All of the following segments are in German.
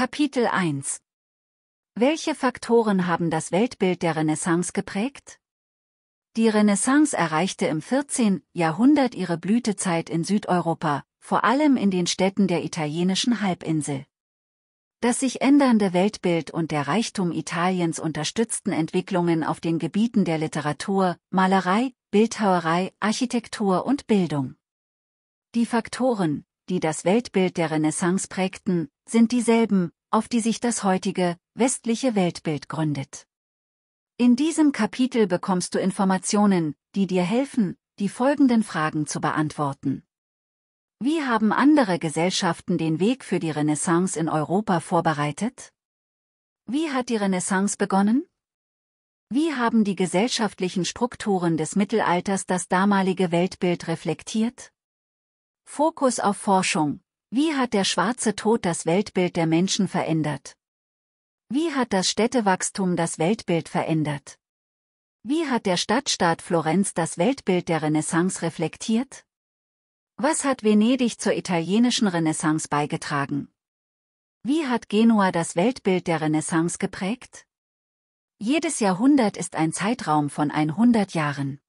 Kapitel 1 Welche Faktoren haben das Weltbild der Renaissance geprägt? Die Renaissance erreichte im 14. Jahrhundert ihre Blütezeit in Südeuropa, vor allem in den Städten der italienischen Halbinsel. Das sich ändernde Weltbild und der Reichtum Italiens unterstützten Entwicklungen auf den Gebieten der Literatur, Malerei, Bildhauerei, Architektur und Bildung. Die Faktoren, die das Weltbild der Renaissance prägten, sind dieselben, auf die sich das heutige, westliche Weltbild gründet. In diesem Kapitel bekommst du Informationen, die dir helfen, die folgenden Fragen zu beantworten. Wie haben andere Gesellschaften den Weg für die Renaissance in Europa vorbereitet? Wie hat die Renaissance begonnen? Wie haben die gesellschaftlichen Strukturen des Mittelalters das damalige Weltbild reflektiert? Fokus auf Forschung, wie hat der schwarze Tod das Weltbild der Menschen verändert? Wie hat das Städtewachstum das Weltbild verändert? Wie hat der Stadtstaat Florenz das Weltbild der Renaissance reflektiert? Was hat Venedig zur italienischen Renaissance beigetragen? Wie hat Genua das Weltbild der Renaissance geprägt? Jedes Jahrhundert ist ein Zeitraum von 100 Jahren.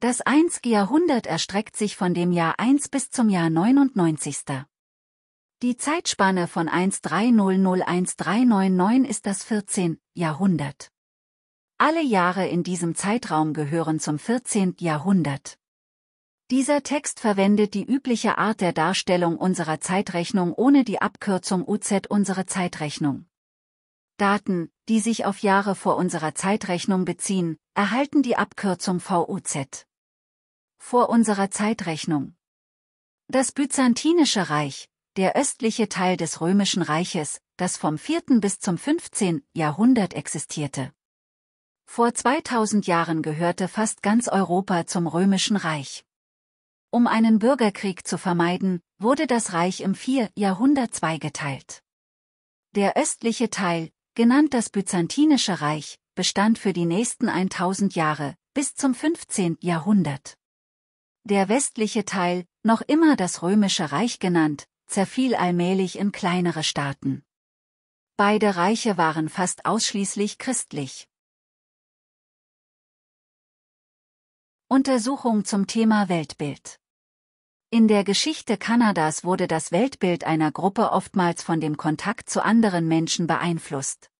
Das einzige Jahrhundert erstreckt sich von dem Jahr 1 bis zum Jahr 99. Die Zeitspanne von 1300-1399 ist das 14. Jahrhundert. Alle Jahre in diesem Zeitraum gehören zum 14. Jahrhundert. Dieser Text verwendet die übliche Art der Darstellung unserer Zeitrechnung ohne die Abkürzung UZ unsere Zeitrechnung. Daten, die sich auf Jahre vor unserer Zeitrechnung beziehen, erhalten die Abkürzung VUZ. Vor unserer Zeitrechnung. Das Byzantinische Reich, der östliche Teil des Römischen Reiches, das vom 4. bis zum 15. Jahrhundert existierte. Vor 2000 Jahren gehörte fast ganz Europa zum Römischen Reich. Um einen Bürgerkrieg zu vermeiden, wurde das Reich im 4. Jahrhundert zweigeteilt. Der östliche Teil, genannt das Byzantinische Reich, bestand für die nächsten 1000 Jahre, bis zum 15. Jahrhundert. Der westliche Teil, noch immer das Römische Reich genannt, zerfiel allmählich in kleinere Staaten. Beide Reiche waren fast ausschließlich christlich. Untersuchung zum Thema Weltbild in der Geschichte Kanadas wurde das Weltbild einer Gruppe oftmals von dem Kontakt zu anderen Menschen beeinflusst.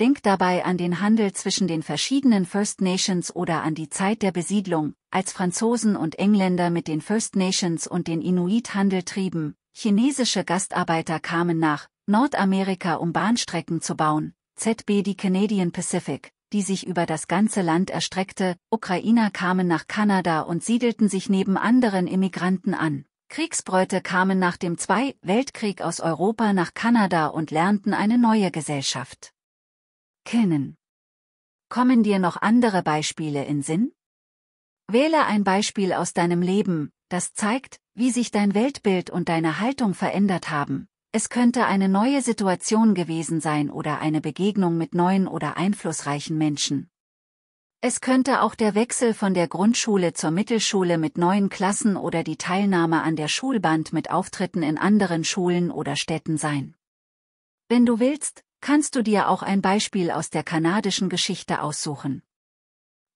Denk dabei an den Handel zwischen den verschiedenen First Nations oder an die Zeit der Besiedlung, als Franzosen und Engländer mit den First Nations und den Inuit Handel trieben, Chinesische Gastarbeiter kamen nach Nordamerika, um Bahnstrecken zu bauen, ZB die Canadian Pacific, die sich über das ganze Land erstreckte, Ukrainer kamen nach Kanada und siedelten sich neben anderen Immigranten an. Kriegsbräute kamen nach dem Zwei Weltkrieg aus Europa nach Kanada und lernten eine neue Gesellschaft kennen. Kommen dir noch andere Beispiele in Sinn? Wähle ein Beispiel aus deinem Leben, das zeigt, wie sich dein Weltbild und deine Haltung verändert haben. Es könnte eine neue Situation gewesen sein oder eine Begegnung mit neuen oder einflussreichen Menschen. Es könnte auch der Wechsel von der Grundschule zur Mittelschule mit neuen Klassen oder die Teilnahme an der Schulband mit Auftritten in anderen Schulen oder Städten sein. Wenn du willst, kannst du dir auch ein Beispiel aus der kanadischen Geschichte aussuchen.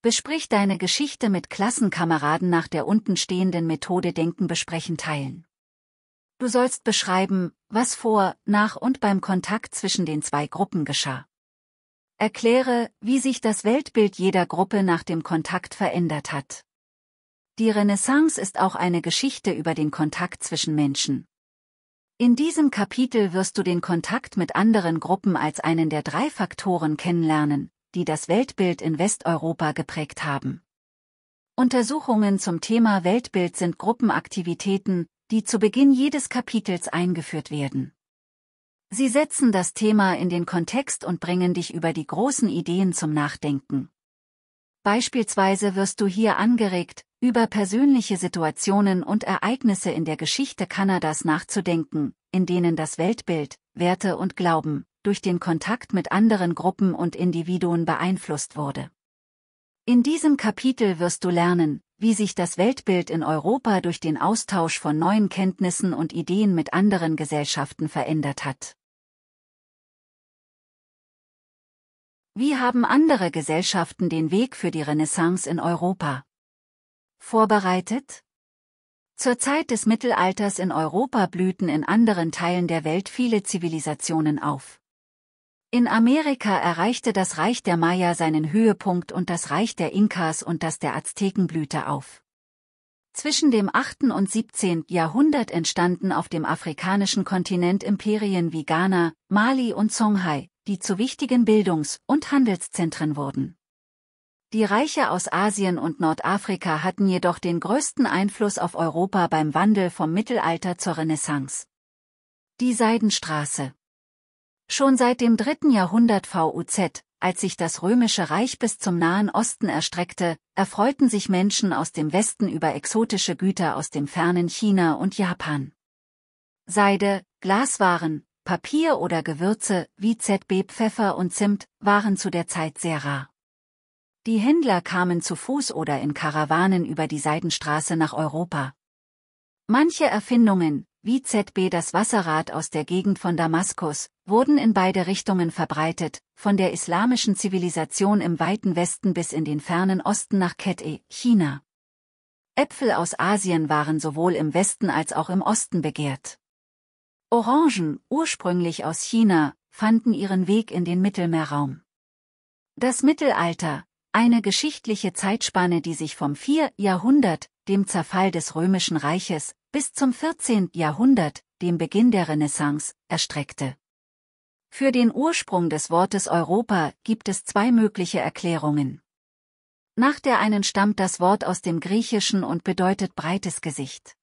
Besprich deine Geschichte mit Klassenkameraden nach der unten stehenden Methode Denken besprechen teilen. Du sollst beschreiben, was vor, nach und beim Kontakt zwischen den zwei Gruppen geschah. Erkläre, wie sich das Weltbild jeder Gruppe nach dem Kontakt verändert hat. Die Renaissance ist auch eine Geschichte über den Kontakt zwischen Menschen. In diesem Kapitel wirst du den Kontakt mit anderen Gruppen als einen der drei Faktoren kennenlernen, die das Weltbild in Westeuropa geprägt haben. Untersuchungen zum Thema Weltbild sind Gruppenaktivitäten, die zu Beginn jedes Kapitels eingeführt werden. Sie setzen das Thema in den Kontext und bringen dich über die großen Ideen zum Nachdenken. Beispielsweise wirst du hier angeregt, über persönliche Situationen und Ereignisse in der Geschichte Kanadas nachzudenken, in denen das Weltbild, Werte und Glauben, durch den Kontakt mit anderen Gruppen und Individuen beeinflusst wurde. In diesem Kapitel wirst du lernen, wie sich das Weltbild in Europa durch den Austausch von neuen Kenntnissen und Ideen mit anderen Gesellschaften verändert hat. Wie haben andere Gesellschaften den Weg für die Renaissance in Europa vorbereitet? Zur Zeit des Mittelalters in Europa blühten in anderen Teilen der Welt viele Zivilisationen auf. In Amerika erreichte das Reich der Maya seinen Höhepunkt und das Reich der Inkas und das der Azteken blühte auf. Zwischen dem 8. und 17. Jahrhundert entstanden auf dem afrikanischen Kontinent Imperien wie Ghana, Mali und Songhai, die zu wichtigen Bildungs- und Handelszentren wurden. Die Reiche aus Asien und Nordafrika hatten jedoch den größten Einfluss auf Europa beim Wandel vom Mittelalter zur Renaissance. Die Seidenstraße Schon seit dem dritten Jahrhundert VUZ, als sich das römische Reich bis zum Nahen Osten erstreckte, erfreuten sich Menschen aus dem Westen über exotische Güter aus dem fernen China und Japan. Seide, Glaswaren, Papier oder Gewürze, wie ZB Pfeffer und Zimt, waren zu der Zeit sehr rar. Die Händler kamen zu Fuß oder in Karawanen über die Seidenstraße nach Europa. Manche Erfindungen, wie ZB das Wasserrad aus der Gegend von Damaskus, wurden in beide Richtungen verbreitet, von der islamischen Zivilisation im weiten Westen bis in den fernen Osten nach Kette, China. Äpfel aus Asien waren sowohl im Westen als auch im Osten begehrt. Orangen, ursprünglich aus China, fanden ihren Weg in den Mittelmeerraum. Das Mittelalter, eine geschichtliche Zeitspanne, die sich vom 4. Jahrhundert, dem Zerfall des Römischen Reiches, bis zum 14. Jahrhundert, dem Beginn der Renaissance, erstreckte. Für den Ursprung des Wortes Europa gibt es zwei mögliche Erklärungen. Nach der einen stammt das Wort aus dem Griechischen und bedeutet breites Gesicht.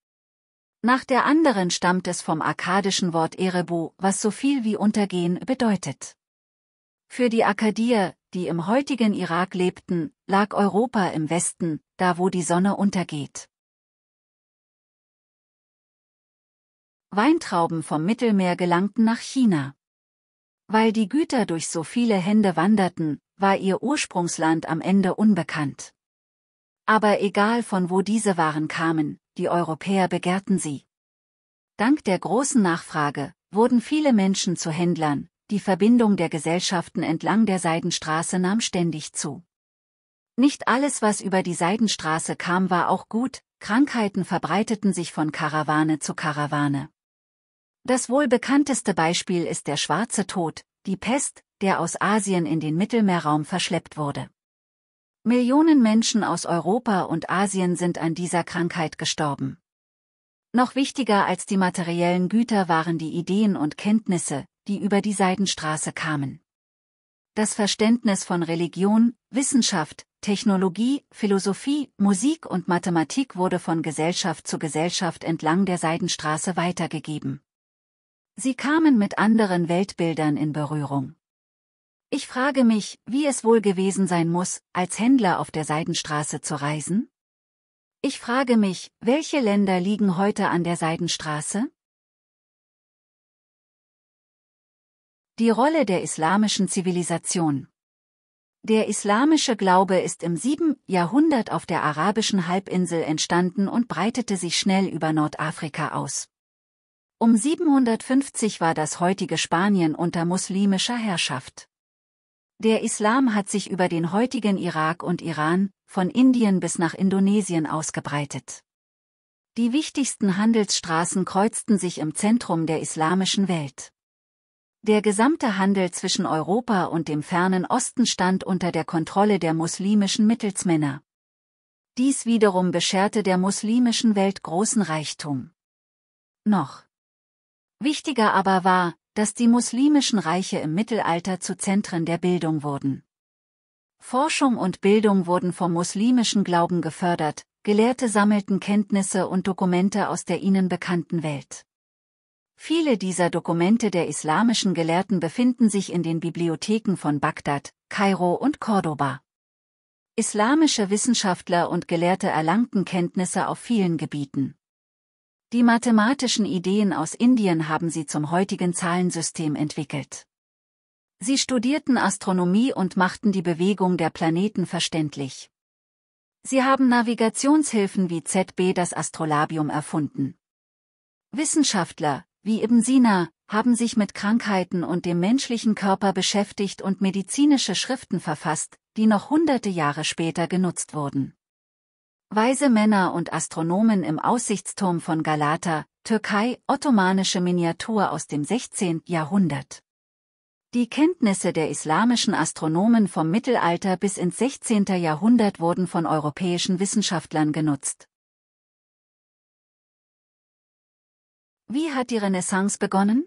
Nach der anderen stammt es vom akkadischen Wort Erebo, was so viel wie Untergehen bedeutet. Für die Akkadier, die im heutigen Irak lebten, lag Europa im Westen, da wo die Sonne untergeht. Weintrauben vom Mittelmeer gelangten nach China. Weil die Güter durch so viele Hände wanderten, war ihr Ursprungsland am Ende unbekannt. Aber egal von wo diese Waren kamen, die Europäer begehrten sie. Dank der großen Nachfrage wurden viele Menschen zu Händlern, die Verbindung der Gesellschaften entlang der Seidenstraße nahm ständig zu. Nicht alles, was über die Seidenstraße kam, war auch gut, Krankheiten verbreiteten sich von Karawane zu Karawane. Das wohl bekannteste Beispiel ist der Schwarze Tod, die Pest, der aus Asien in den Mittelmeerraum verschleppt wurde. Millionen Menschen aus Europa und Asien sind an dieser Krankheit gestorben. Noch wichtiger als die materiellen Güter waren die Ideen und Kenntnisse, die über die Seidenstraße kamen. Das Verständnis von Religion, Wissenschaft, Technologie, Philosophie, Musik und Mathematik wurde von Gesellschaft zu Gesellschaft entlang der Seidenstraße weitergegeben. Sie kamen mit anderen Weltbildern in Berührung. Ich frage mich, wie es wohl gewesen sein muss, als Händler auf der Seidenstraße zu reisen? Ich frage mich, welche Länder liegen heute an der Seidenstraße? Die Rolle der islamischen Zivilisation Der islamische Glaube ist im 7. Jahrhundert auf der arabischen Halbinsel entstanden und breitete sich schnell über Nordafrika aus. Um 750 war das heutige Spanien unter muslimischer Herrschaft. Der Islam hat sich über den heutigen Irak und Iran, von Indien bis nach Indonesien ausgebreitet. Die wichtigsten Handelsstraßen kreuzten sich im Zentrum der islamischen Welt. Der gesamte Handel zwischen Europa und dem fernen Osten stand unter der Kontrolle der muslimischen Mittelsmänner. Dies wiederum bescherte der muslimischen Welt großen Reichtum. Noch Wichtiger aber war, dass die muslimischen Reiche im Mittelalter zu Zentren der Bildung wurden. Forschung und Bildung wurden vom muslimischen Glauben gefördert, Gelehrte sammelten Kenntnisse und Dokumente aus der ihnen bekannten Welt. Viele dieser Dokumente der islamischen Gelehrten befinden sich in den Bibliotheken von Bagdad, Kairo und Cordoba. Islamische Wissenschaftler und Gelehrte erlangten Kenntnisse auf vielen Gebieten. Die mathematischen Ideen aus Indien haben sie zum heutigen Zahlensystem entwickelt. Sie studierten Astronomie und machten die Bewegung der Planeten verständlich. Sie haben Navigationshilfen wie ZB das Astrolabium erfunden. Wissenschaftler, wie Ibn Sina, haben sich mit Krankheiten und dem menschlichen Körper beschäftigt und medizinische Schriften verfasst, die noch hunderte Jahre später genutzt wurden. Weise Männer und Astronomen im Aussichtsturm von Galata, Türkei, ottomanische Miniatur aus dem 16. Jahrhundert. Die Kenntnisse der islamischen Astronomen vom Mittelalter bis ins 16. Jahrhundert wurden von europäischen Wissenschaftlern genutzt. Wie hat die Renaissance begonnen?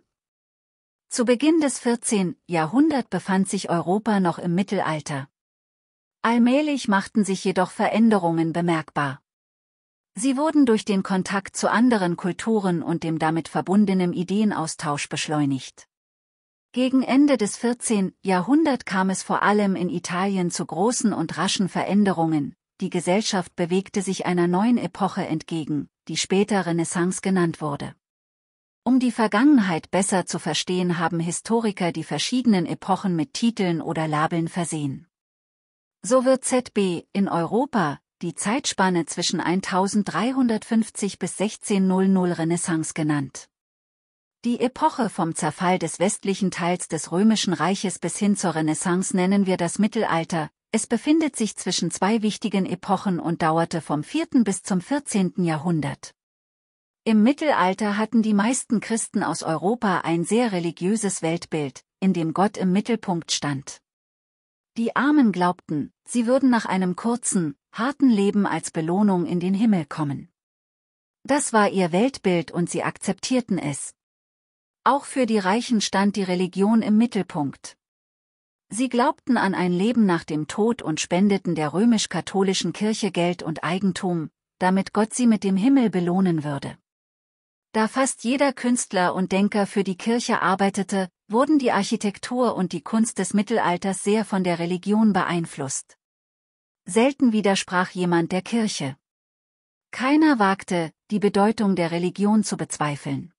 Zu Beginn des 14. Jahrhunderts befand sich Europa noch im Mittelalter. Allmählich machten sich jedoch Veränderungen bemerkbar. Sie wurden durch den Kontakt zu anderen Kulturen und dem damit verbundenen Ideenaustausch beschleunigt. Gegen Ende des 14. Jahrhunderts kam es vor allem in Italien zu großen und raschen Veränderungen, die Gesellschaft bewegte sich einer neuen Epoche entgegen, die später Renaissance genannt wurde. Um die Vergangenheit besser zu verstehen haben Historiker die verschiedenen Epochen mit Titeln oder Labeln versehen. So wird ZB in Europa die Zeitspanne zwischen 1350 bis 1600 Renaissance genannt. Die Epoche vom Zerfall des westlichen Teils des Römischen Reiches bis hin zur Renaissance nennen wir das Mittelalter, es befindet sich zwischen zwei wichtigen Epochen und dauerte vom 4. bis zum 14. Jahrhundert. Im Mittelalter hatten die meisten Christen aus Europa ein sehr religiöses Weltbild, in dem Gott im Mittelpunkt stand. Die Armen glaubten, sie würden nach einem kurzen, harten Leben als Belohnung in den Himmel kommen. Das war ihr Weltbild und sie akzeptierten es. Auch für die Reichen stand die Religion im Mittelpunkt. Sie glaubten an ein Leben nach dem Tod und spendeten der römisch-katholischen Kirche Geld und Eigentum, damit Gott sie mit dem Himmel belohnen würde. Da fast jeder Künstler und Denker für die Kirche arbeitete, wurden die Architektur und die Kunst des Mittelalters sehr von der Religion beeinflusst. Selten widersprach jemand der Kirche. Keiner wagte, die Bedeutung der Religion zu bezweifeln.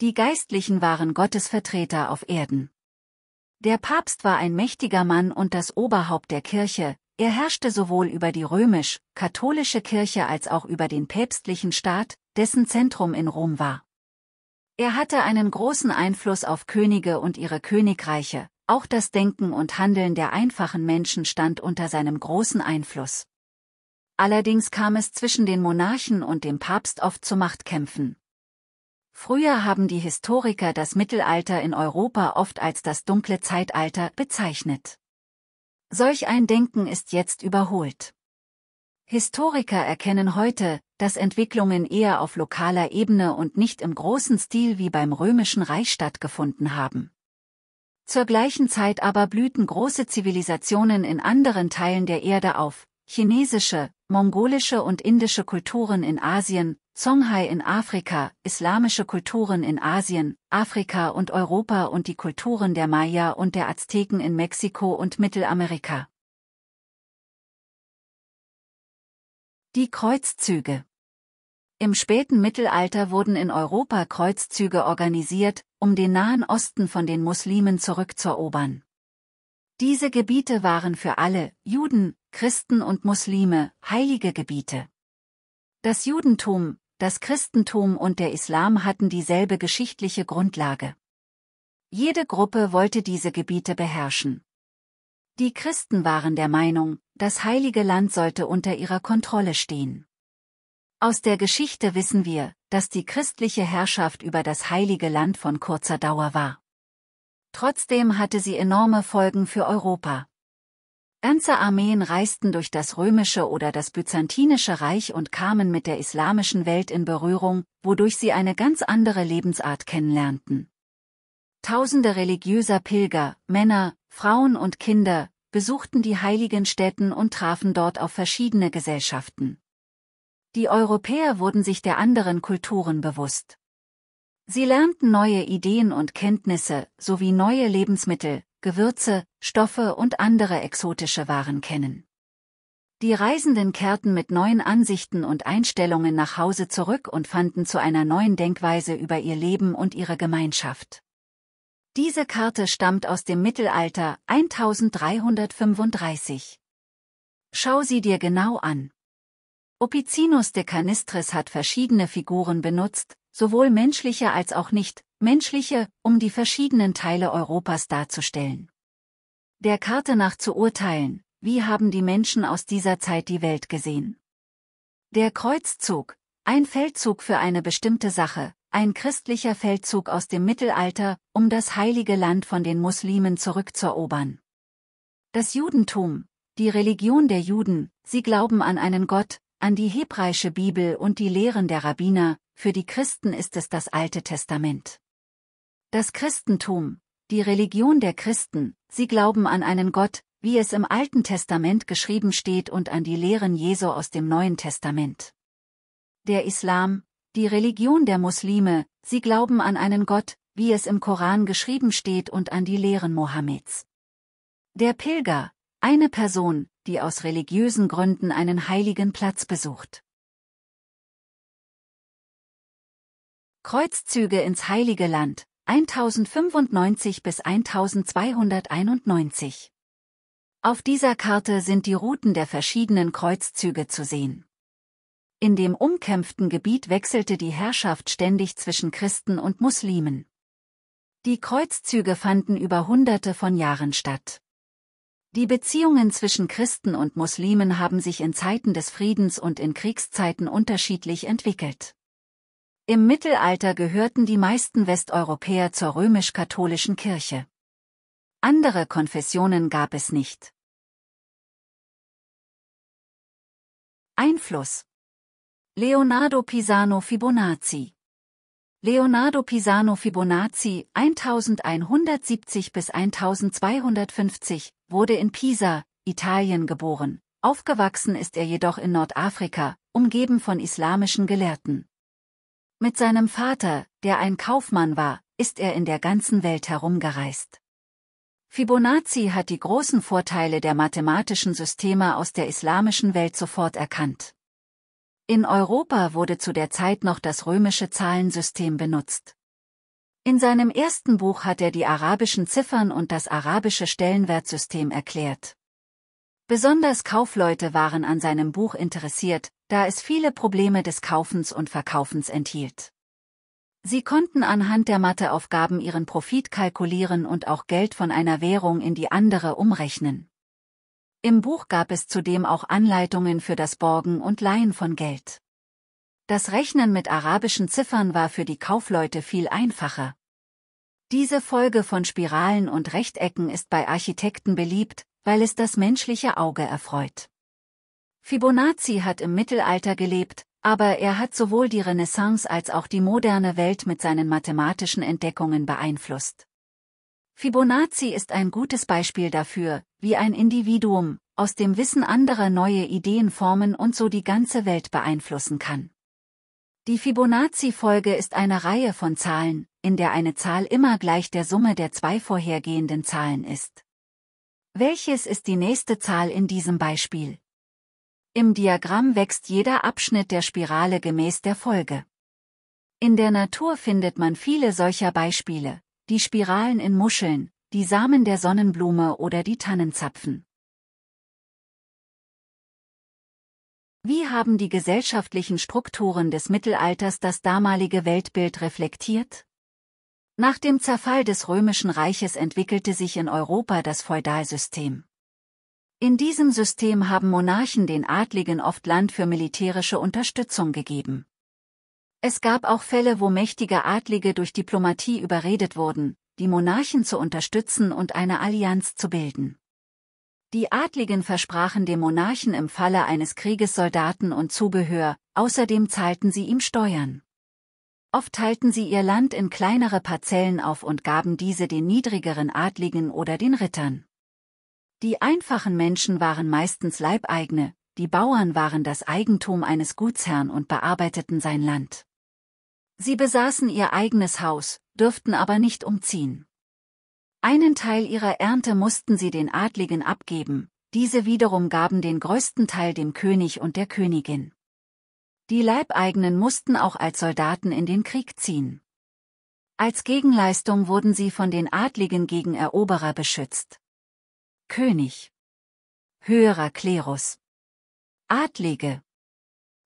Die Geistlichen waren Gottesvertreter auf Erden. Der Papst war ein mächtiger Mann und das Oberhaupt der Kirche, er herrschte sowohl über die römisch-katholische Kirche als auch über den päpstlichen Staat, dessen Zentrum in Rom war. Er hatte einen großen Einfluss auf Könige und ihre Königreiche, auch das Denken und Handeln der einfachen Menschen stand unter seinem großen Einfluss. Allerdings kam es zwischen den Monarchen und dem Papst oft zu Machtkämpfen. Früher haben die Historiker das Mittelalter in Europa oft als das dunkle Zeitalter bezeichnet. Solch ein Denken ist jetzt überholt. Historiker erkennen heute, dass Entwicklungen eher auf lokaler Ebene und nicht im großen Stil wie beim römischen Reich stattgefunden haben. Zur gleichen Zeit aber blühten große Zivilisationen in anderen Teilen der Erde auf, chinesische, mongolische und indische Kulturen in Asien, Songhai in Afrika, islamische Kulturen in Asien, Afrika und Europa und die Kulturen der Maya und der Azteken in Mexiko und Mittelamerika. Die Kreuzzüge Im späten Mittelalter wurden in Europa Kreuzzüge organisiert, um den Nahen Osten von den Muslimen zurückzuerobern. Diese Gebiete waren für alle, Juden, Christen und Muslime, heilige Gebiete. Das Judentum, das Christentum und der Islam hatten dieselbe geschichtliche Grundlage. Jede Gruppe wollte diese Gebiete beherrschen. Die Christen waren der Meinung, das heilige Land sollte unter ihrer Kontrolle stehen. Aus der Geschichte wissen wir, dass die christliche Herrschaft über das heilige Land von kurzer Dauer war. Trotzdem hatte sie enorme Folgen für Europa. Ganze Armeen reisten durch das römische oder das byzantinische Reich und kamen mit der islamischen Welt in Berührung, wodurch sie eine ganz andere Lebensart kennenlernten. Tausende religiöser Pilger, Männer, Frauen und Kinder, besuchten die heiligen Städten und trafen dort auf verschiedene Gesellschaften. Die Europäer wurden sich der anderen Kulturen bewusst. Sie lernten neue Ideen und Kenntnisse, sowie neue Lebensmittel, Gewürze, Stoffe und andere exotische Waren kennen. Die Reisenden kehrten mit neuen Ansichten und Einstellungen nach Hause zurück und fanden zu einer neuen Denkweise über ihr Leben und ihre Gemeinschaft. Diese Karte stammt aus dem Mittelalter 1335. Schau sie dir genau an. Opicinus de Canistris hat verschiedene Figuren benutzt, sowohl menschliche als auch nicht, menschliche, um die verschiedenen Teile Europas darzustellen. Der Karte nach zu urteilen, wie haben die Menschen aus dieser Zeit die Welt gesehen. Der Kreuzzug, ein Feldzug für eine bestimmte Sache, ein christlicher Feldzug aus dem Mittelalter, um das heilige Land von den Muslimen zurückzuerobern. Das Judentum, die Religion der Juden, sie glauben an einen Gott, an die hebräische Bibel und die Lehren der Rabbiner, für die Christen ist es das Alte Testament. Das Christentum, die Religion der Christen, sie glauben an einen Gott, wie es im Alten Testament geschrieben steht und an die Lehren Jesu aus dem Neuen Testament. Der Islam, die Religion der Muslime, sie glauben an einen Gott, wie es im Koran geschrieben steht und an die Lehren Mohammeds. Der Pilger, eine Person, die aus religiösen Gründen einen heiligen Platz besucht. Kreuzzüge ins Heilige Land, 1095 bis 1291. Auf dieser Karte sind die Routen der verschiedenen Kreuzzüge zu sehen. In dem umkämpften Gebiet wechselte die Herrschaft ständig zwischen Christen und Muslimen. Die Kreuzzüge fanden über hunderte von Jahren statt. Die Beziehungen zwischen Christen und Muslimen haben sich in Zeiten des Friedens und in Kriegszeiten unterschiedlich entwickelt. Im Mittelalter gehörten die meisten Westeuropäer zur römisch-katholischen Kirche. Andere Konfessionen gab es nicht. Einfluss Leonardo Pisano Fibonacci Leonardo Pisano Fibonacci 1170 bis 1250 wurde in Pisa, Italien geboren. Aufgewachsen ist er jedoch in Nordafrika, umgeben von islamischen Gelehrten. Mit seinem Vater, der ein Kaufmann war, ist er in der ganzen Welt herumgereist. Fibonacci hat die großen Vorteile der mathematischen Systeme aus der islamischen Welt sofort erkannt. In Europa wurde zu der Zeit noch das römische Zahlensystem benutzt. In seinem ersten Buch hat er die arabischen Ziffern und das arabische Stellenwertsystem erklärt. Besonders Kaufleute waren an seinem Buch interessiert, da es viele Probleme des Kaufens und Verkaufens enthielt. Sie konnten anhand der Matheaufgaben ihren Profit kalkulieren und auch Geld von einer Währung in die andere umrechnen. Im Buch gab es zudem auch Anleitungen für das Borgen und Leihen von Geld. Das Rechnen mit arabischen Ziffern war für die Kaufleute viel einfacher. Diese Folge von Spiralen und Rechtecken ist bei Architekten beliebt, weil es das menschliche Auge erfreut. Fibonacci hat im Mittelalter gelebt, aber er hat sowohl die Renaissance als auch die moderne Welt mit seinen mathematischen Entdeckungen beeinflusst. Fibonacci ist ein gutes Beispiel dafür, wie ein Individuum, aus dem Wissen anderer neue Ideen formen und so die ganze Welt beeinflussen kann. Die Fibonacci-Folge ist eine Reihe von Zahlen, in der eine Zahl immer gleich der Summe der zwei vorhergehenden Zahlen ist. Welches ist die nächste Zahl in diesem Beispiel? Im Diagramm wächst jeder Abschnitt der Spirale gemäß der Folge. In der Natur findet man viele solcher Beispiele, die Spiralen in Muscheln, die Samen der Sonnenblume oder die Tannenzapfen. Wie haben die gesellschaftlichen Strukturen des Mittelalters das damalige Weltbild reflektiert? Nach dem Zerfall des Römischen Reiches entwickelte sich in Europa das Feudalsystem. In diesem System haben Monarchen den Adligen oft Land für militärische Unterstützung gegeben. Es gab auch Fälle, wo mächtige Adlige durch Diplomatie überredet wurden, die Monarchen zu unterstützen und eine Allianz zu bilden. Die Adligen versprachen dem Monarchen im Falle eines Krieges Soldaten und Zubehör, außerdem zahlten sie ihm Steuern. Oft teilten sie ihr Land in kleinere Parzellen auf und gaben diese den niedrigeren Adligen oder den Rittern. Die einfachen Menschen waren meistens Leibeigene, die Bauern waren das Eigentum eines Gutsherrn und bearbeiteten sein Land. Sie besaßen ihr eigenes Haus, dürften aber nicht umziehen. Einen Teil ihrer Ernte mussten sie den Adligen abgeben, diese wiederum gaben den größten Teil dem König und der Königin. Die Leibeigenen mussten auch als Soldaten in den Krieg ziehen. Als Gegenleistung wurden sie von den Adligen gegen Eroberer beschützt. König. Höherer Klerus. Adlige.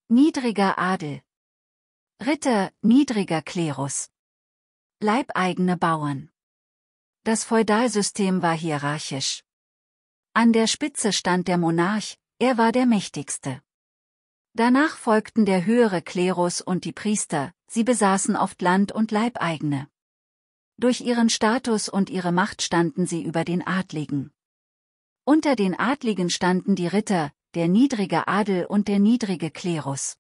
Niedriger Adel. Ritter, niedriger Klerus. Leibeigene Bauern. Das Feudalsystem war hierarchisch. An der Spitze stand der Monarch, er war der mächtigste. Danach folgten der höhere Klerus und die Priester, sie besaßen oft Land und Leibeigene. Durch ihren Status und ihre Macht standen sie über den Adligen. Unter den Adligen standen die Ritter, der niedrige Adel und der niedrige Klerus.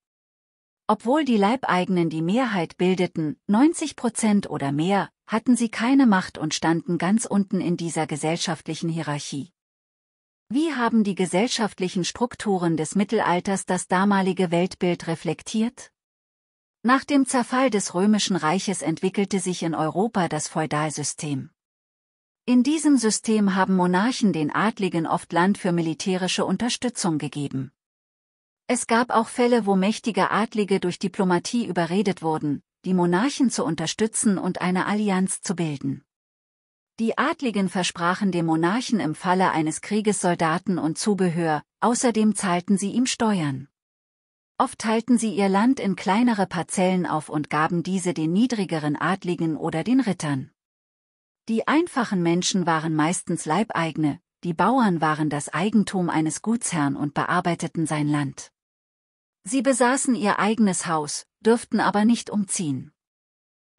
Obwohl die Leibeigenen die Mehrheit bildeten, 90 Prozent oder mehr, hatten sie keine Macht und standen ganz unten in dieser gesellschaftlichen Hierarchie. Wie haben die gesellschaftlichen Strukturen des Mittelalters das damalige Weltbild reflektiert? Nach dem Zerfall des Römischen Reiches entwickelte sich in Europa das Feudalsystem. In diesem System haben Monarchen den Adligen oft Land für militärische Unterstützung gegeben. Es gab auch Fälle, wo mächtige Adlige durch Diplomatie überredet wurden, die Monarchen zu unterstützen und eine Allianz zu bilden. Die Adligen versprachen dem Monarchen im Falle eines Krieges Soldaten und Zubehör, außerdem zahlten sie ihm Steuern. Oft teilten sie ihr Land in kleinere Parzellen auf und gaben diese den niedrigeren Adligen oder den Rittern. Die einfachen Menschen waren meistens Leibeigene, die Bauern waren das Eigentum eines Gutsherrn und bearbeiteten sein Land. Sie besaßen ihr eigenes Haus, dürften aber nicht umziehen.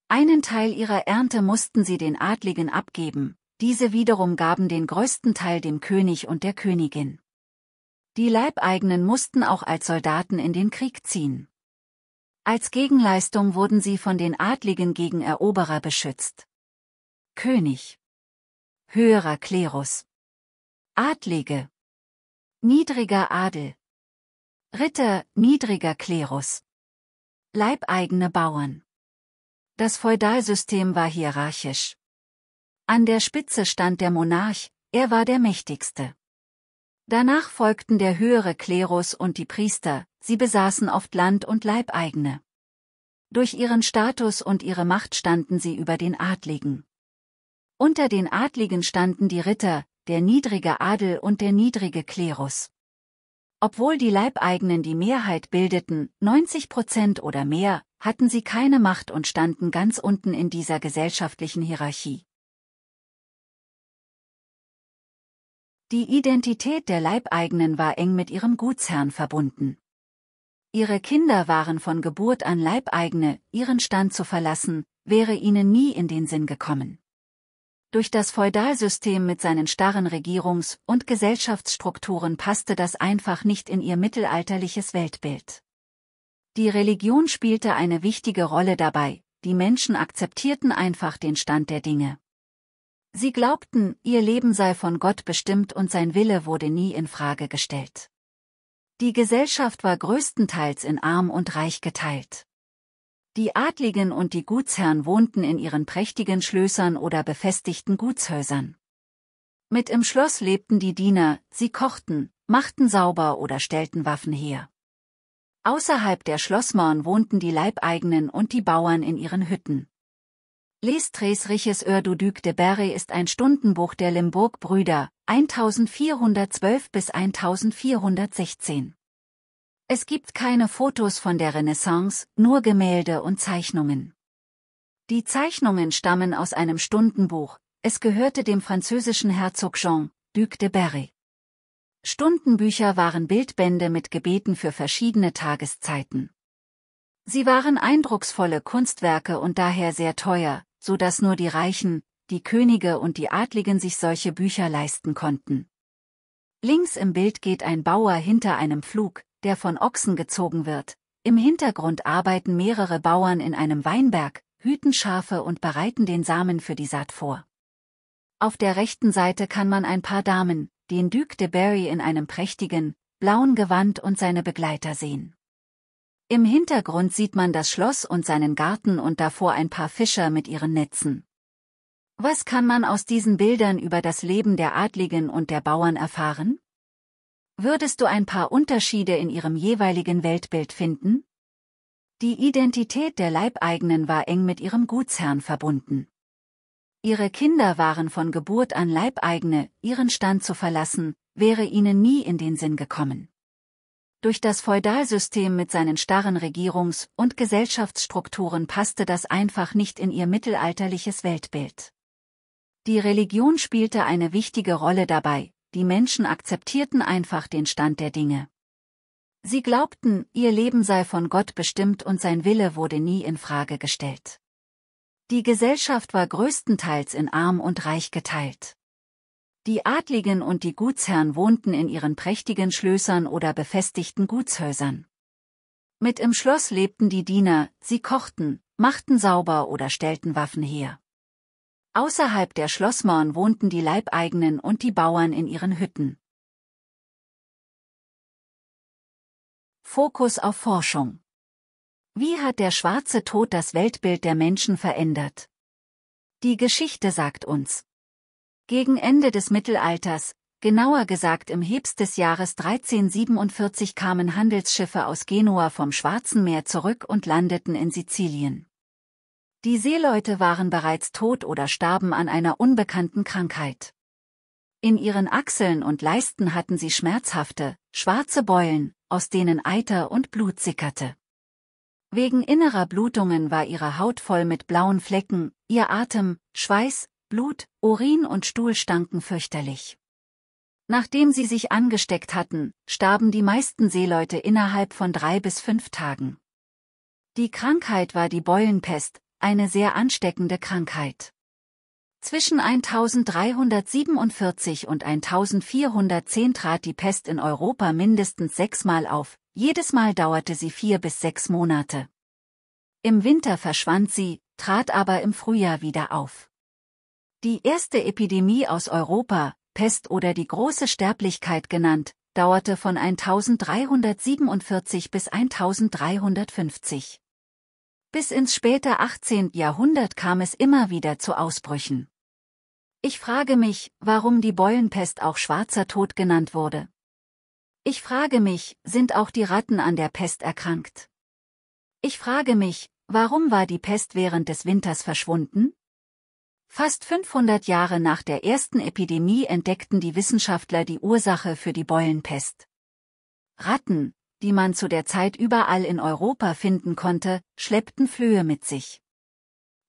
Einen Teil ihrer Ernte mussten sie den Adligen abgeben, diese wiederum gaben den größten Teil dem König und der Königin. Die Leibeigenen mussten auch als Soldaten in den Krieg ziehen. Als Gegenleistung wurden sie von den Adligen gegen Eroberer beschützt. König. Höherer Klerus. Adlige. Niedriger Adel. Ritter, niedriger Klerus. Leibeigene Bauern. Das Feudalsystem war hierarchisch. An der Spitze stand der Monarch, er war der mächtigste. Danach folgten der höhere Klerus und die Priester, sie besaßen oft Land und Leibeigene. Durch ihren Status und ihre Macht standen sie über den Adligen. Unter den Adligen standen die Ritter, der niedrige Adel und der niedrige Klerus. Obwohl die Leibeigenen die Mehrheit bildeten, 90 Prozent oder mehr, hatten sie keine Macht und standen ganz unten in dieser gesellschaftlichen Hierarchie. Die Identität der Leibeigenen war eng mit ihrem Gutsherrn verbunden. Ihre Kinder waren von Geburt an Leibeigene, ihren Stand zu verlassen, wäre ihnen nie in den Sinn gekommen. Durch das Feudalsystem mit seinen starren Regierungs- und Gesellschaftsstrukturen passte das einfach nicht in ihr mittelalterliches Weltbild. Die Religion spielte eine wichtige Rolle dabei, die Menschen akzeptierten einfach den Stand der Dinge. Sie glaubten, ihr Leben sei von Gott bestimmt und sein Wille wurde nie in Frage gestellt. Die Gesellschaft war größtenteils in Arm und Reich geteilt. Die Adligen und die Gutsherren wohnten in ihren prächtigen Schlössern oder befestigten Gutshäusern. Mit im Schloss lebten die Diener, sie kochten, machten sauber oder stellten Waffen her. Außerhalb der Schlossmauern wohnten die Leibeigenen und die Bauern in ihren Hütten. Lestres Riches du Duc de Berry ist ein Stundenbuch der Limburg-Brüder, 1412 bis 1416. Es gibt keine Fotos von der Renaissance, nur Gemälde und Zeichnungen. Die Zeichnungen stammen aus einem Stundenbuch, es gehörte dem französischen Herzog Jean, Duc de Berry. Stundenbücher waren Bildbände mit Gebeten für verschiedene Tageszeiten. Sie waren eindrucksvolle Kunstwerke und daher sehr teuer, so dass nur die Reichen, die Könige und die Adligen sich solche Bücher leisten konnten. Links im Bild geht ein Bauer hinter einem Flug, der von Ochsen gezogen wird. Im Hintergrund arbeiten mehrere Bauern in einem Weinberg, hüten Schafe und bereiten den Samen für die Saat vor. Auf der rechten Seite kann man ein paar Damen, den Duc de Berry in einem prächtigen, blauen Gewand und seine Begleiter sehen. Im Hintergrund sieht man das Schloss und seinen Garten und davor ein paar Fischer mit ihren Netzen. Was kann man aus diesen Bildern über das Leben der Adligen und der Bauern erfahren? Würdest du ein paar Unterschiede in ihrem jeweiligen Weltbild finden? Die Identität der Leibeigenen war eng mit ihrem Gutsherrn verbunden. Ihre Kinder waren von Geburt an Leibeigene, ihren Stand zu verlassen, wäre ihnen nie in den Sinn gekommen. Durch das Feudalsystem mit seinen starren Regierungs- und Gesellschaftsstrukturen passte das einfach nicht in ihr mittelalterliches Weltbild. Die Religion spielte eine wichtige Rolle dabei, die Menschen akzeptierten einfach den Stand der Dinge. Sie glaubten, ihr Leben sei von Gott bestimmt und sein Wille wurde nie in Frage gestellt. Die Gesellschaft war größtenteils in Arm und Reich geteilt. Die Adligen und die Gutsherren wohnten in ihren prächtigen Schlössern oder befestigten Gutshäusern. Mit im Schloss lebten die Diener, sie kochten, machten sauber oder stellten Waffen her. Außerhalb der Schlossmauern wohnten die Leibeigenen und die Bauern in ihren Hütten. Fokus auf Forschung Wie hat der schwarze Tod das Weltbild der Menschen verändert? Die Geschichte sagt uns. Gegen Ende des Mittelalters, genauer gesagt im Hebst des Jahres 1347 kamen Handelsschiffe aus Genua vom Schwarzen Meer zurück und landeten in Sizilien. Die Seeleute waren bereits tot oder starben an einer unbekannten Krankheit. In ihren Achseln und Leisten hatten sie schmerzhafte, schwarze Beulen, aus denen Eiter und Blut sickerte. Wegen innerer Blutungen war ihre Haut voll mit blauen Flecken, ihr Atem, Schweiß, Blut, Urin und Stuhl stanken fürchterlich. Nachdem sie sich angesteckt hatten, starben die meisten Seeleute innerhalb von drei bis fünf Tagen. Die Krankheit war die Beulenpest, eine sehr ansteckende Krankheit. Zwischen 1347 und 1410 trat die Pest in Europa mindestens sechsmal auf, jedes Mal dauerte sie vier bis sechs Monate. Im Winter verschwand sie, trat aber im Frühjahr wieder auf. Die erste Epidemie aus Europa, Pest oder die große Sterblichkeit genannt, dauerte von 1347 bis 1350. Bis ins späte 18. Jahrhundert kam es immer wieder zu Ausbrüchen. Ich frage mich, warum die Beulenpest auch schwarzer Tod genannt wurde. Ich frage mich, sind auch die Ratten an der Pest erkrankt? Ich frage mich, warum war die Pest während des Winters verschwunden? Fast 500 Jahre nach der ersten Epidemie entdeckten die Wissenschaftler die Ursache für die Beulenpest. Ratten, die man zu der Zeit überall in Europa finden konnte, schleppten Flöhe mit sich.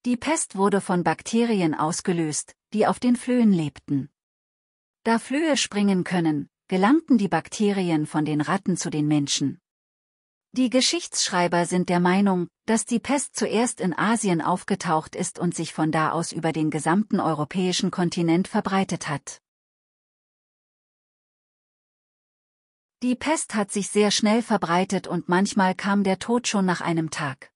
Die Pest wurde von Bakterien ausgelöst, die auf den Flöhen lebten. Da Flöhe springen können, gelangten die Bakterien von den Ratten zu den Menschen. Die Geschichtsschreiber sind der Meinung, dass die Pest zuerst in Asien aufgetaucht ist und sich von da aus über den gesamten europäischen Kontinent verbreitet hat. Die Pest hat sich sehr schnell verbreitet und manchmal kam der Tod schon nach einem Tag.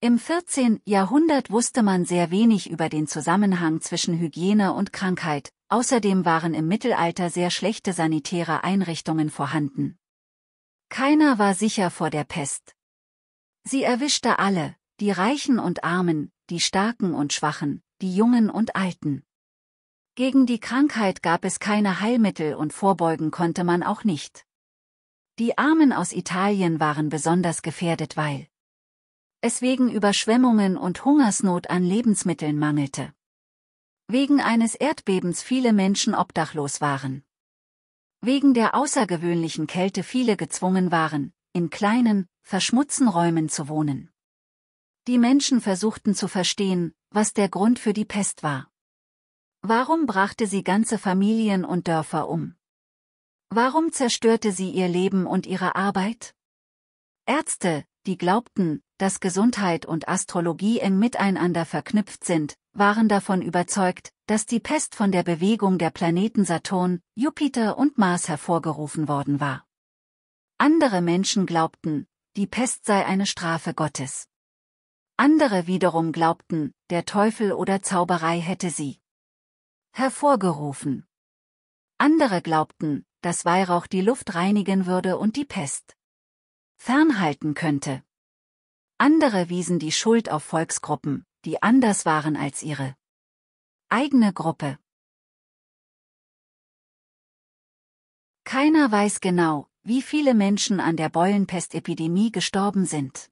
Im 14. Jahrhundert wusste man sehr wenig über den Zusammenhang zwischen Hygiene und Krankheit, außerdem waren im Mittelalter sehr schlechte sanitäre Einrichtungen vorhanden. Keiner war sicher vor der Pest. Sie erwischte alle, die Reichen und Armen, die Starken und Schwachen, die Jungen und Alten. Gegen die Krankheit gab es keine Heilmittel und vorbeugen konnte man auch nicht. Die Armen aus Italien waren besonders gefährdet, weil es wegen Überschwemmungen und Hungersnot an Lebensmitteln mangelte. Wegen eines Erdbebens viele Menschen obdachlos waren. Wegen der außergewöhnlichen Kälte viele gezwungen waren, in kleinen, verschmutzten Räumen zu wohnen. Die Menschen versuchten zu verstehen, was der Grund für die Pest war. Warum brachte sie ganze Familien und Dörfer um? Warum zerstörte sie ihr Leben und ihre Arbeit? Ärzte, die glaubten, dass Gesundheit und Astrologie eng miteinander verknüpft sind, waren davon überzeugt, dass die Pest von der Bewegung der Planeten Saturn, Jupiter und Mars hervorgerufen worden war. Andere Menschen glaubten, die Pest sei eine Strafe Gottes. Andere wiederum glaubten, der Teufel oder Zauberei hätte sie hervorgerufen. Andere glaubten, das Weihrauch die Luft reinigen würde und die Pest fernhalten könnte. Andere wiesen die Schuld auf Volksgruppen, die anders waren als ihre eigene Gruppe. Keiner weiß genau, wie viele Menschen an der Beulenpestepidemie gestorben sind.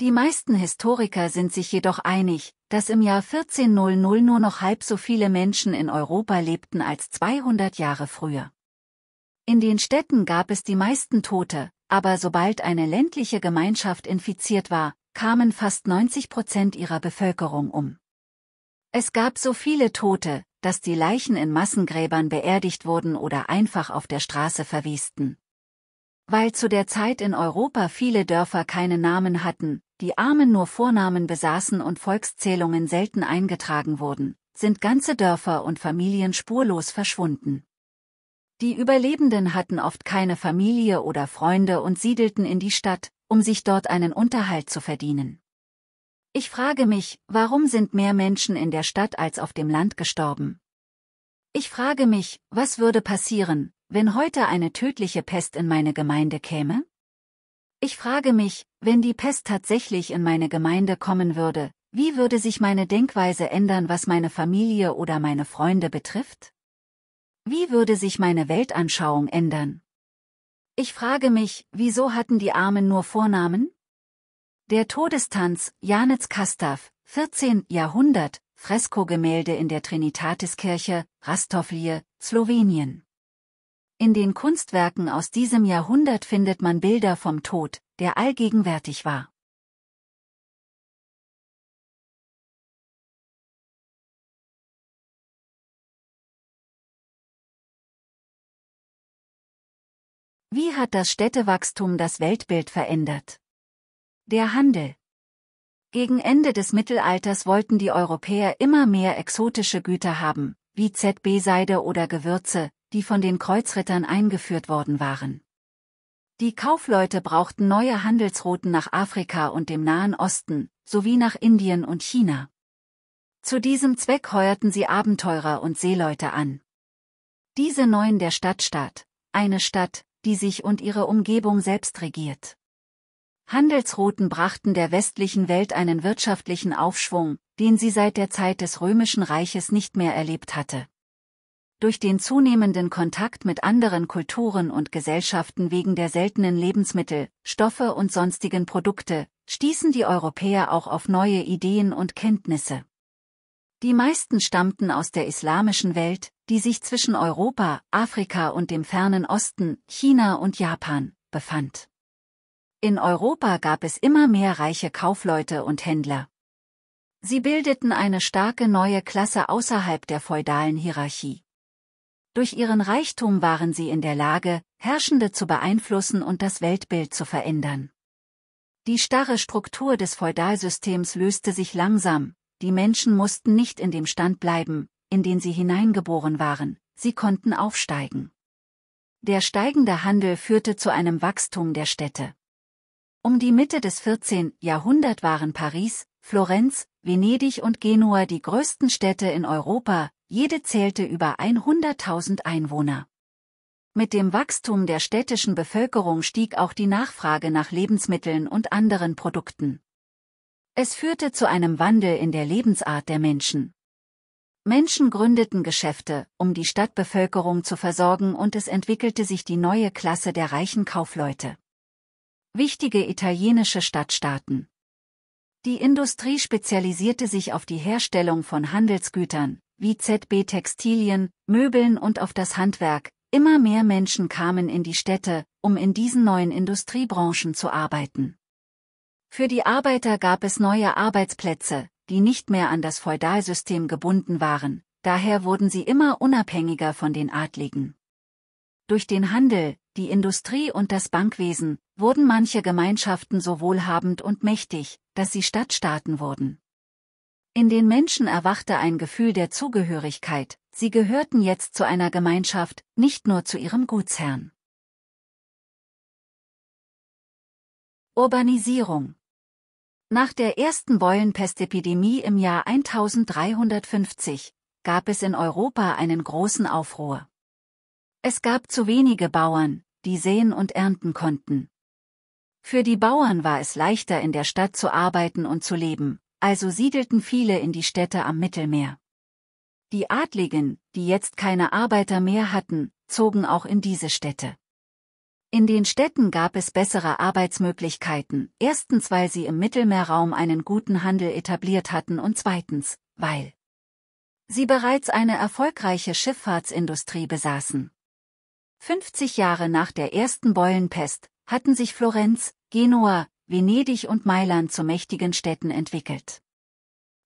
Die meisten Historiker sind sich jedoch einig, dass im Jahr 1400 nur noch halb so viele Menschen in Europa lebten als 200 Jahre früher. In den Städten gab es die meisten Tote, aber sobald eine ländliche Gemeinschaft infiziert war, kamen fast 90 Prozent ihrer Bevölkerung um. Es gab so viele Tote, dass die Leichen in Massengräbern beerdigt wurden oder einfach auf der Straße verwiesten. Weil zu der Zeit in Europa viele Dörfer keine Namen hatten, die Armen nur Vornamen besaßen und Volkszählungen selten eingetragen wurden, sind ganze Dörfer und Familien spurlos verschwunden. Die Überlebenden hatten oft keine Familie oder Freunde und siedelten in die Stadt, um sich dort einen Unterhalt zu verdienen. Ich frage mich, warum sind mehr Menschen in der Stadt als auf dem Land gestorben? Ich frage mich, was würde passieren, wenn heute eine tödliche Pest in meine Gemeinde käme? Ich frage mich, wenn die Pest tatsächlich in meine Gemeinde kommen würde, wie würde sich meine Denkweise ändern, was meine Familie oder meine Freunde betrifft? Wie würde sich meine Weltanschauung ändern? Ich frage mich, wieso hatten die Armen nur Vornamen? Der Todestanz, Janitz Kastav, 14. Jahrhundert, Freskogemälde in der Trinitatiskirche, Rastovlje, Slowenien. In den Kunstwerken aus diesem Jahrhundert findet man Bilder vom Tod, der allgegenwärtig war. Wie hat das Städtewachstum das Weltbild verändert? Der Handel. Gegen Ende des Mittelalters wollten die Europäer immer mehr exotische Güter haben, wie ZB-Seide oder Gewürze, die von den Kreuzrittern eingeführt worden waren. Die Kaufleute brauchten neue Handelsrouten nach Afrika und dem Nahen Osten, sowie nach Indien und China. Zu diesem Zweck heuerten sie Abenteurer und Seeleute an. Diese neuen der Stadtstaat, eine Stadt, die sich und ihre Umgebung selbst regiert. Handelsrouten brachten der westlichen Welt einen wirtschaftlichen Aufschwung, den sie seit der Zeit des Römischen Reiches nicht mehr erlebt hatte. Durch den zunehmenden Kontakt mit anderen Kulturen und Gesellschaften wegen der seltenen Lebensmittel, Stoffe und sonstigen Produkte, stießen die Europäer auch auf neue Ideen und Kenntnisse. Die meisten stammten aus der islamischen Welt, die sich zwischen Europa, Afrika und dem fernen Osten, China und Japan, befand. In Europa gab es immer mehr reiche Kaufleute und Händler. Sie bildeten eine starke neue Klasse außerhalb der feudalen Hierarchie. Durch ihren Reichtum waren sie in der Lage, Herrschende zu beeinflussen und das Weltbild zu verändern. Die starre Struktur des Feudalsystems löste sich langsam, die Menschen mussten nicht in dem Stand bleiben, in den sie hineingeboren waren, sie konnten aufsteigen. Der steigende Handel führte zu einem Wachstum der Städte. Um die Mitte des 14. Jahrhundert waren Paris, Florenz, Venedig und Genua die größten Städte in Europa, jede zählte über 100.000 Einwohner. Mit dem Wachstum der städtischen Bevölkerung stieg auch die Nachfrage nach Lebensmitteln und anderen Produkten. Es führte zu einem Wandel in der Lebensart der Menschen. Menschen gründeten Geschäfte, um die Stadtbevölkerung zu versorgen und es entwickelte sich die neue Klasse der reichen Kaufleute. Wichtige italienische Stadtstaaten Die Industrie spezialisierte sich auf die Herstellung von Handelsgütern, wie ZB Textilien, Möbeln und auf das Handwerk, immer mehr Menschen kamen in die Städte, um in diesen neuen Industriebranchen zu arbeiten. Für die Arbeiter gab es neue Arbeitsplätze, die nicht mehr an das Feudalsystem gebunden waren, daher wurden sie immer unabhängiger von den Adligen. Durch den Handel, die Industrie und das Bankwesen, wurden manche Gemeinschaften so wohlhabend und mächtig, dass sie Stadtstaaten wurden. In den Menschen erwachte ein Gefühl der Zugehörigkeit, sie gehörten jetzt zu einer Gemeinschaft, nicht nur zu ihrem Gutsherrn. Urbanisierung nach der ersten Beulenpestepidemie im Jahr 1350 gab es in Europa einen großen Aufruhr. Es gab zu wenige Bauern, die säen und ernten konnten. Für die Bauern war es leichter in der Stadt zu arbeiten und zu leben, also siedelten viele in die Städte am Mittelmeer. Die Adligen, die jetzt keine Arbeiter mehr hatten, zogen auch in diese Städte. In den Städten gab es bessere Arbeitsmöglichkeiten, erstens weil sie im Mittelmeerraum einen guten Handel etabliert hatten und zweitens, weil sie bereits eine erfolgreiche Schifffahrtsindustrie besaßen. 50 Jahre nach der ersten Beulenpest hatten sich Florenz, Genua, Venedig und Mailand zu mächtigen Städten entwickelt.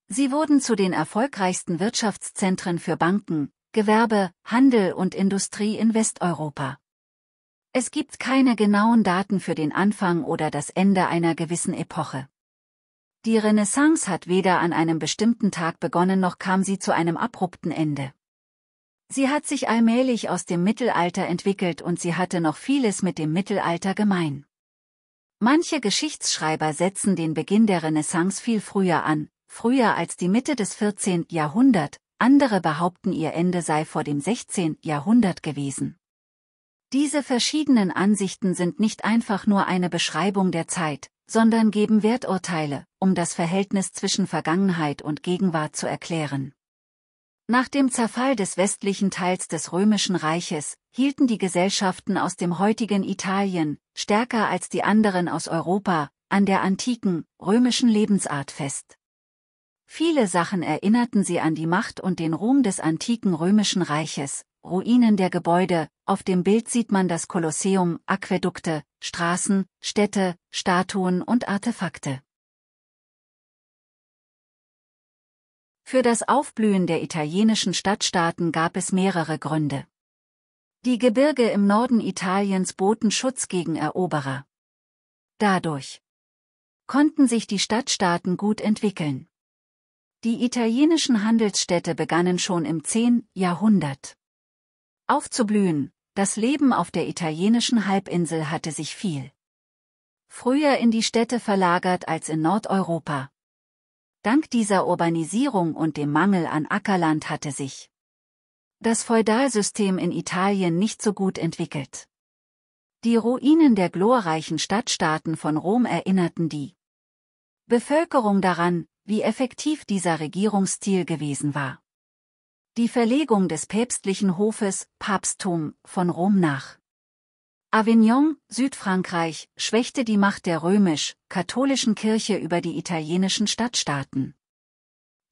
Sie wurden zu den erfolgreichsten Wirtschaftszentren für Banken, Gewerbe, Handel und Industrie in Westeuropa. Es gibt keine genauen Daten für den Anfang oder das Ende einer gewissen Epoche. Die Renaissance hat weder an einem bestimmten Tag begonnen noch kam sie zu einem abrupten Ende. Sie hat sich allmählich aus dem Mittelalter entwickelt und sie hatte noch vieles mit dem Mittelalter gemein. Manche Geschichtsschreiber setzen den Beginn der Renaissance viel früher an, früher als die Mitte des 14. Jahrhundert, andere behaupten ihr Ende sei vor dem 16. Jahrhundert gewesen. Diese verschiedenen Ansichten sind nicht einfach nur eine Beschreibung der Zeit, sondern geben Werturteile, um das Verhältnis zwischen Vergangenheit und Gegenwart zu erklären. Nach dem Zerfall des westlichen Teils des Römischen Reiches, hielten die Gesellschaften aus dem heutigen Italien, stärker als die anderen aus Europa, an der antiken, römischen Lebensart fest. Viele Sachen erinnerten sie an die Macht und den Ruhm des antiken römischen Reiches, Ruinen der Gebäude, auf dem Bild sieht man das Kolosseum, Aquädukte, Straßen, Städte, Statuen und Artefakte. Für das Aufblühen der italienischen Stadtstaaten gab es mehrere Gründe. Die Gebirge im Norden Italiens boten Schutz gegen Eroberer. Dadurch konnten sich die Stadtstaaten gut entwickeln. Die italienischen Handelsstädte begannen schon im 10. Jahrhundert Aufzublühen, das Leben auf der italienischen Halbinsel hatte sich viel früher in die Städte verlagert als in Nordeuropa. Dank dieser Urbanisierung und dem Mangel an Ackerland hatte sich das Feudalsystem in Italien nicht so gut entwickelt. Die Ruinen der glorreichen Stadtstaaten von Rom erinnerten die Bevölkerung daran, wie effektiv dieser Regierungsstil gewesen war die Verlegung des päpstlichen Hofes, Papsttum, von Rom nach Avignon, Südfrankreich, schwächte die Macht der römisch-katholischen Kirche über die italienischen Stadtstaaten.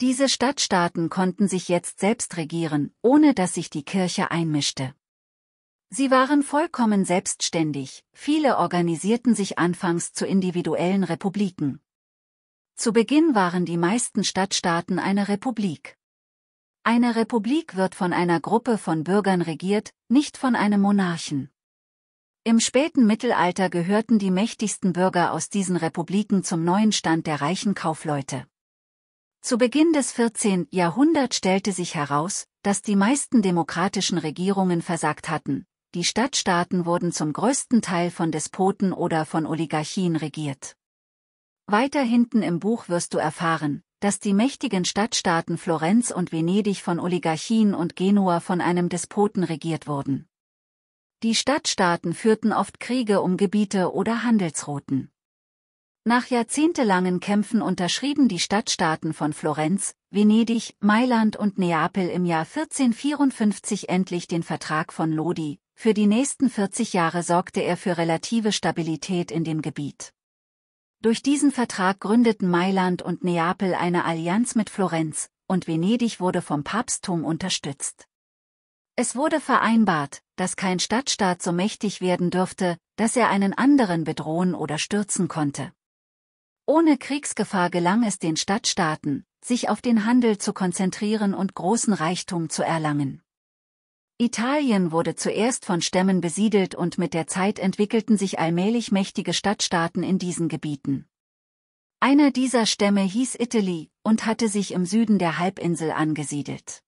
Diese Stadtstaaten konnten sich jetzt selbst regieren, ohne dass sich die Kirche einmischte. Sie waren vollkommen selbstständig, viele organisierten sich anfangs zu individuellen Republiken. Zu Beginn waren die meisten Stadtstaaten eine Republik. Eine Republik wird von einer Gruppe von Bürgern regiert, nicht von einem Monarchen. Im späten Mittelalter gehörten die mächtigsten Bürger aus diesen Republiken zum neuen Stand der reichen Kaufleute. Zu Beginn des 14. Jahrhunderts stellte sich heraus, dass die meisten demokratischen Regierungen versagt hatten. Die Stadtstaaten wurden zum größten Teil von Despoten oder von Oligarchien regiert. Weiter hinten im Buch wirst du erfahren, dass die mächtigen Stadtstaaten Florenz und Venedig von Oligarchien und Genua von einem Despoten regiert wurden. Die Stadtstaaten führten oft Kriege um Gebiete oder Handelsrouten. Nach jahrzehntelangen Kämpfen unterschrieben die Stadtstaaten von Florenz, Venedig, Mailand und Neapel im Jahr 1454 endlich den Vertrag von Lodi, für die nächsten 40 Jahre sorgte er für relative Stabilität in dem Gebiet. Durch diesen Vertrag gründeten Mailand und Neapel eine Allianz mit Florenz, und Venedig wurde vom Papsttum unterstützt. Es wurde vereinbart, dass kein Stadtstaat so mächtig werden dürfte, dass er einen anderen bedrohen oder stürzen konnte. Ohne Kriegsgefahr gelang es den Stadtstaaten, sich auf den Handel zu konzentrieren und großen Reichtum zu erlangen. Italien wurde zuerst von Stämmen besiedelt und mit der Zeit entwickelten sich allmählich mächtige Stadtstaaten in diesen Gebieten. Einer dieser Stämme hieß Italy und hatte sich im Süden der Halbinsel angesiedelt.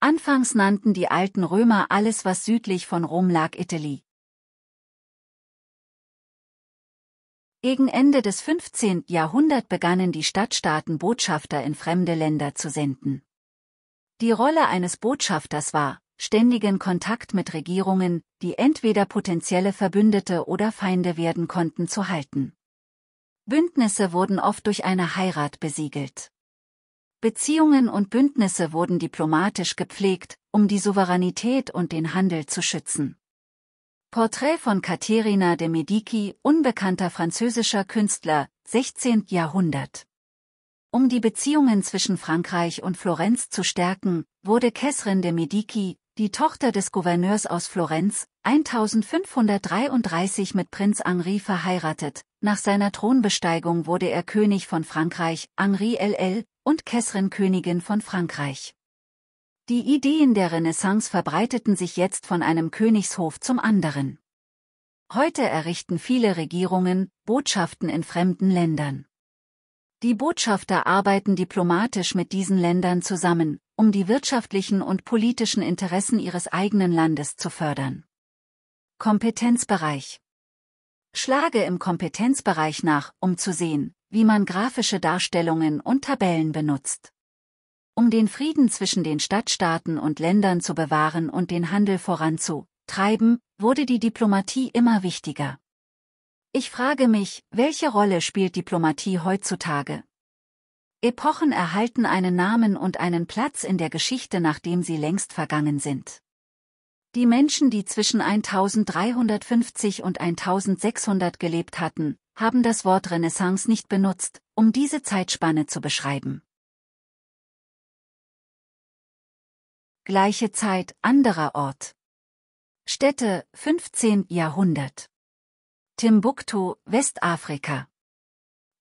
Anfangs nannten die alten Römer alles, was südlich von Rom lag, Italy. Gegen Ende des 15. Jahrhunderts begannen die Stadtstaaten Botschafter in fremde Länder zu senden. Die Rolle eines Botschafters war, ständigen Kontakt mit Regierungen, die entweder potenzielle Verbündete oder Feinde werden konnten, zu halten. Bündnisse wurden oft durch eine Heirat besiegelt. Beziehungen und Bündnisse wurden diplomatisch gepflegt, um die Souveränität und den Handel zu schützen. Porträt von Katerina de Medici, unbekannter französischer Künstler, 16. Jahrhundert. Um die Beziehungen zwischen Frankreich und Florenz zu stärken, wurde Catherine de Medici, die Tochter des Gouverneurs aus Florenz, 1533 mit Prinz Henri verheiratet. Nach seiner Thronbesteigung wurde er König von Frankreich, Henri LL, und Kesserin Königin von Frankreich. Die Ideen der Renaissance verbreiteten sich jetzt von einem Königshof zum anderen. Heute errichten viele Regierungen Botschaften in fremden Ländern. Die Botschafter arbeiten diplomatisch mit diesen Ländern zusammen, um die wirtschaftlichen und politischen Interessen ihres eigenen Landes zu fördern. Kompetenzbereich Schlage im Kompetenzbereich nach, um zu sehen, wie man grafische Darstellungen und Tabellen benutzt. Um den Frieden zwischen den Stadtstaaten und Ländern zu bewahren und den Handel voranzutreiben, wurde die Diplomatie immer wichtiger. Ich frage mich, welche Rolle spielt Diplomatie heutzutage, Epochen erhalten einen Namen und einen Platz in der Geschichte, nachdem sie längst vergangen sind. Die Menschen, die zwischen 1350 und 1600 gelebt hatten, haben das Wort Renaissance nicht benutzt, um diese Zeitspanne zu beschreiben. Gleiche Zeit, anderer Ort. Städte, 15. Jahrhundert. Timbuktu, Westafrika.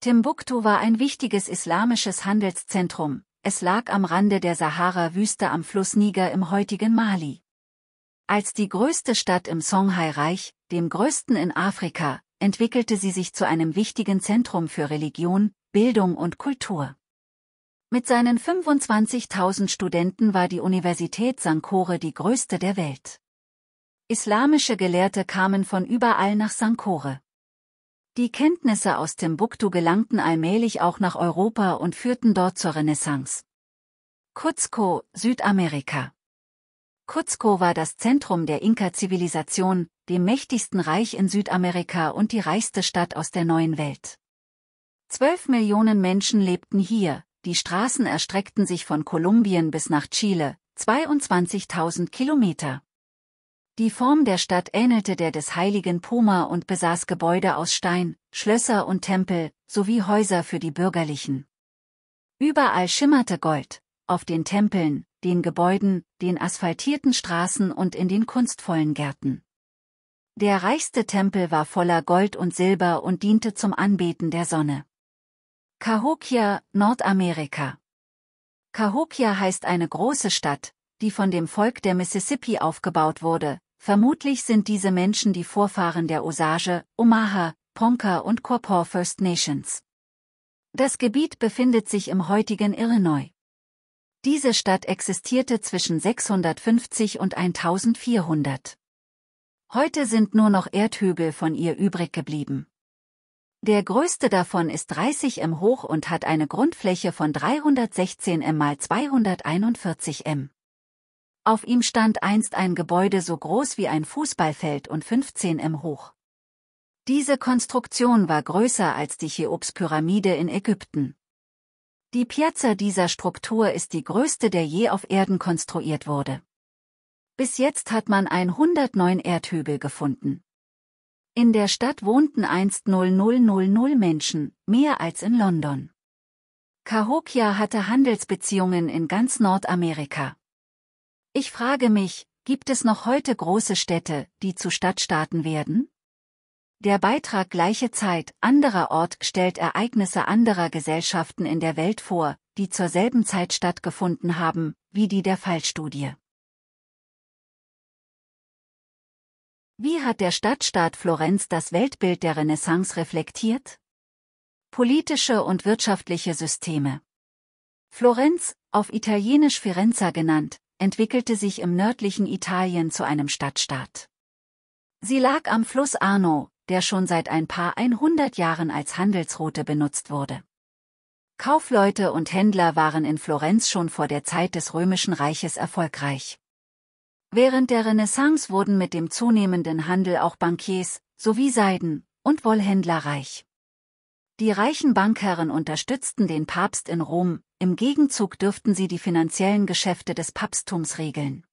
Timbuktu war ein wichtiges islamisches Handelszentrum, es lag am Rande der Sahara-Wüste am Fluss Niger im heutigen Mali. Als die größte Stadt im Songhai-Reich, dem größten in Afrika, entwickelte sie sich zu einem wichtigen Zentrum für Religion, Bildung und Kultur. Mit seinen 25.000 Studenten war die Universität Sankore die größte der Welt. Islamische Gelehrte kamen von überall nach Sankore. Die Kenntnisse aus Timbuktu gelangten allmählich auch nach Europa und führten dort zur Renaissance. Cuzco, Südamerika. Cuzco war das Zentrum der Inka-Zivilisation, dem mächtigsten Reich in Südamerika und die reichste Stadt aus der neuen Welt. Zwölf Millionen Menschen lebten hier, die Straßen erstreckten sich von Kolumbien bis nach Chile, 22.000 Kilometer. Die Form der Stadt ähnelte der des heiligen Poma und besaß Gebäude aus Stein, Schlösser und Tempel, sowie Häuser für die Bürgerlichen. Überall schimmerte Gold, auf den Tempeln, den Gebäuden, den asphaltierten Straßen und in den kunstvollen Gärten. Der reichste Tempel war voller Gold und Silber und diente zum Anbeten der Sonne. Cahokia, Nordamerika Cahokia heißt eine große Stadt, die von dem Volk der Mississippi aufgebaut wurde. Vermutlich sind diese Menschen die Vorfahren der Osage, Omaha, Ponca und Quapaw First Nations. Das Gebiet befindet sich im heutigen Illinois. Diese Stadt existierte zwischen 650 und 1400. Heute sind nur noch Erdhügel von ihr übrig geblieben. Der größte davon ist 30 m hoch und hat eine Grundfläche von 316 m mal 241 m. Auf ihm stand einst ein Gebäude so groß wie ein Fußballfeld und 15 m hoch. Diese Konstruktion war größer als die Cheops-Pyramide in Ägypten. Die Piazza dieser Struktur ist die größte, der je auf Erden konstruiert wurde. Bis jetzt hat man 109 Erdhügel gefunden. In der Stadt wohnten einst 0000 Menschen, mehr als in London. Cahokia hatte Handelsbeziehungen in ganz Nordamerika. Ich frage mich, gibt es noch heute große Städte, die zu Stadtstaaten werden? Der Beitrag Gleiche Zeit, anderer Ort stellt Ereignisse anderer Gesellschaften in der Welt vor, die zur selben Zeit stattgefunden haben, wie die der Fallstudie. Wie hat der Stadtstaat Florenz das Weltbild der Renaissance reflektiert? Politische und wirtschaftliche Systeme Florenz, auf Italienisch Firenza genannt, entwickelte sich im nördlichen Italien zu einem Stadtstaat. Sie lag am Fluss Arno, der schon seit ein paar 100 Jahren als Handelsroute benutzt wurde. Kaufleute und Händler waren in Florenz schon vor der Zeit des Römischen Reiches erfolgreich. Während der Renaissance wurden mit dem zunehmenden Handel auch Bankiers, sowie Seiden- und Wollhändler reich. Die reichen Bankherren unterstützten den Papst in Rom, im Gegenzug dürften sie die finanziellen Geschäfte des Papsttums regeln.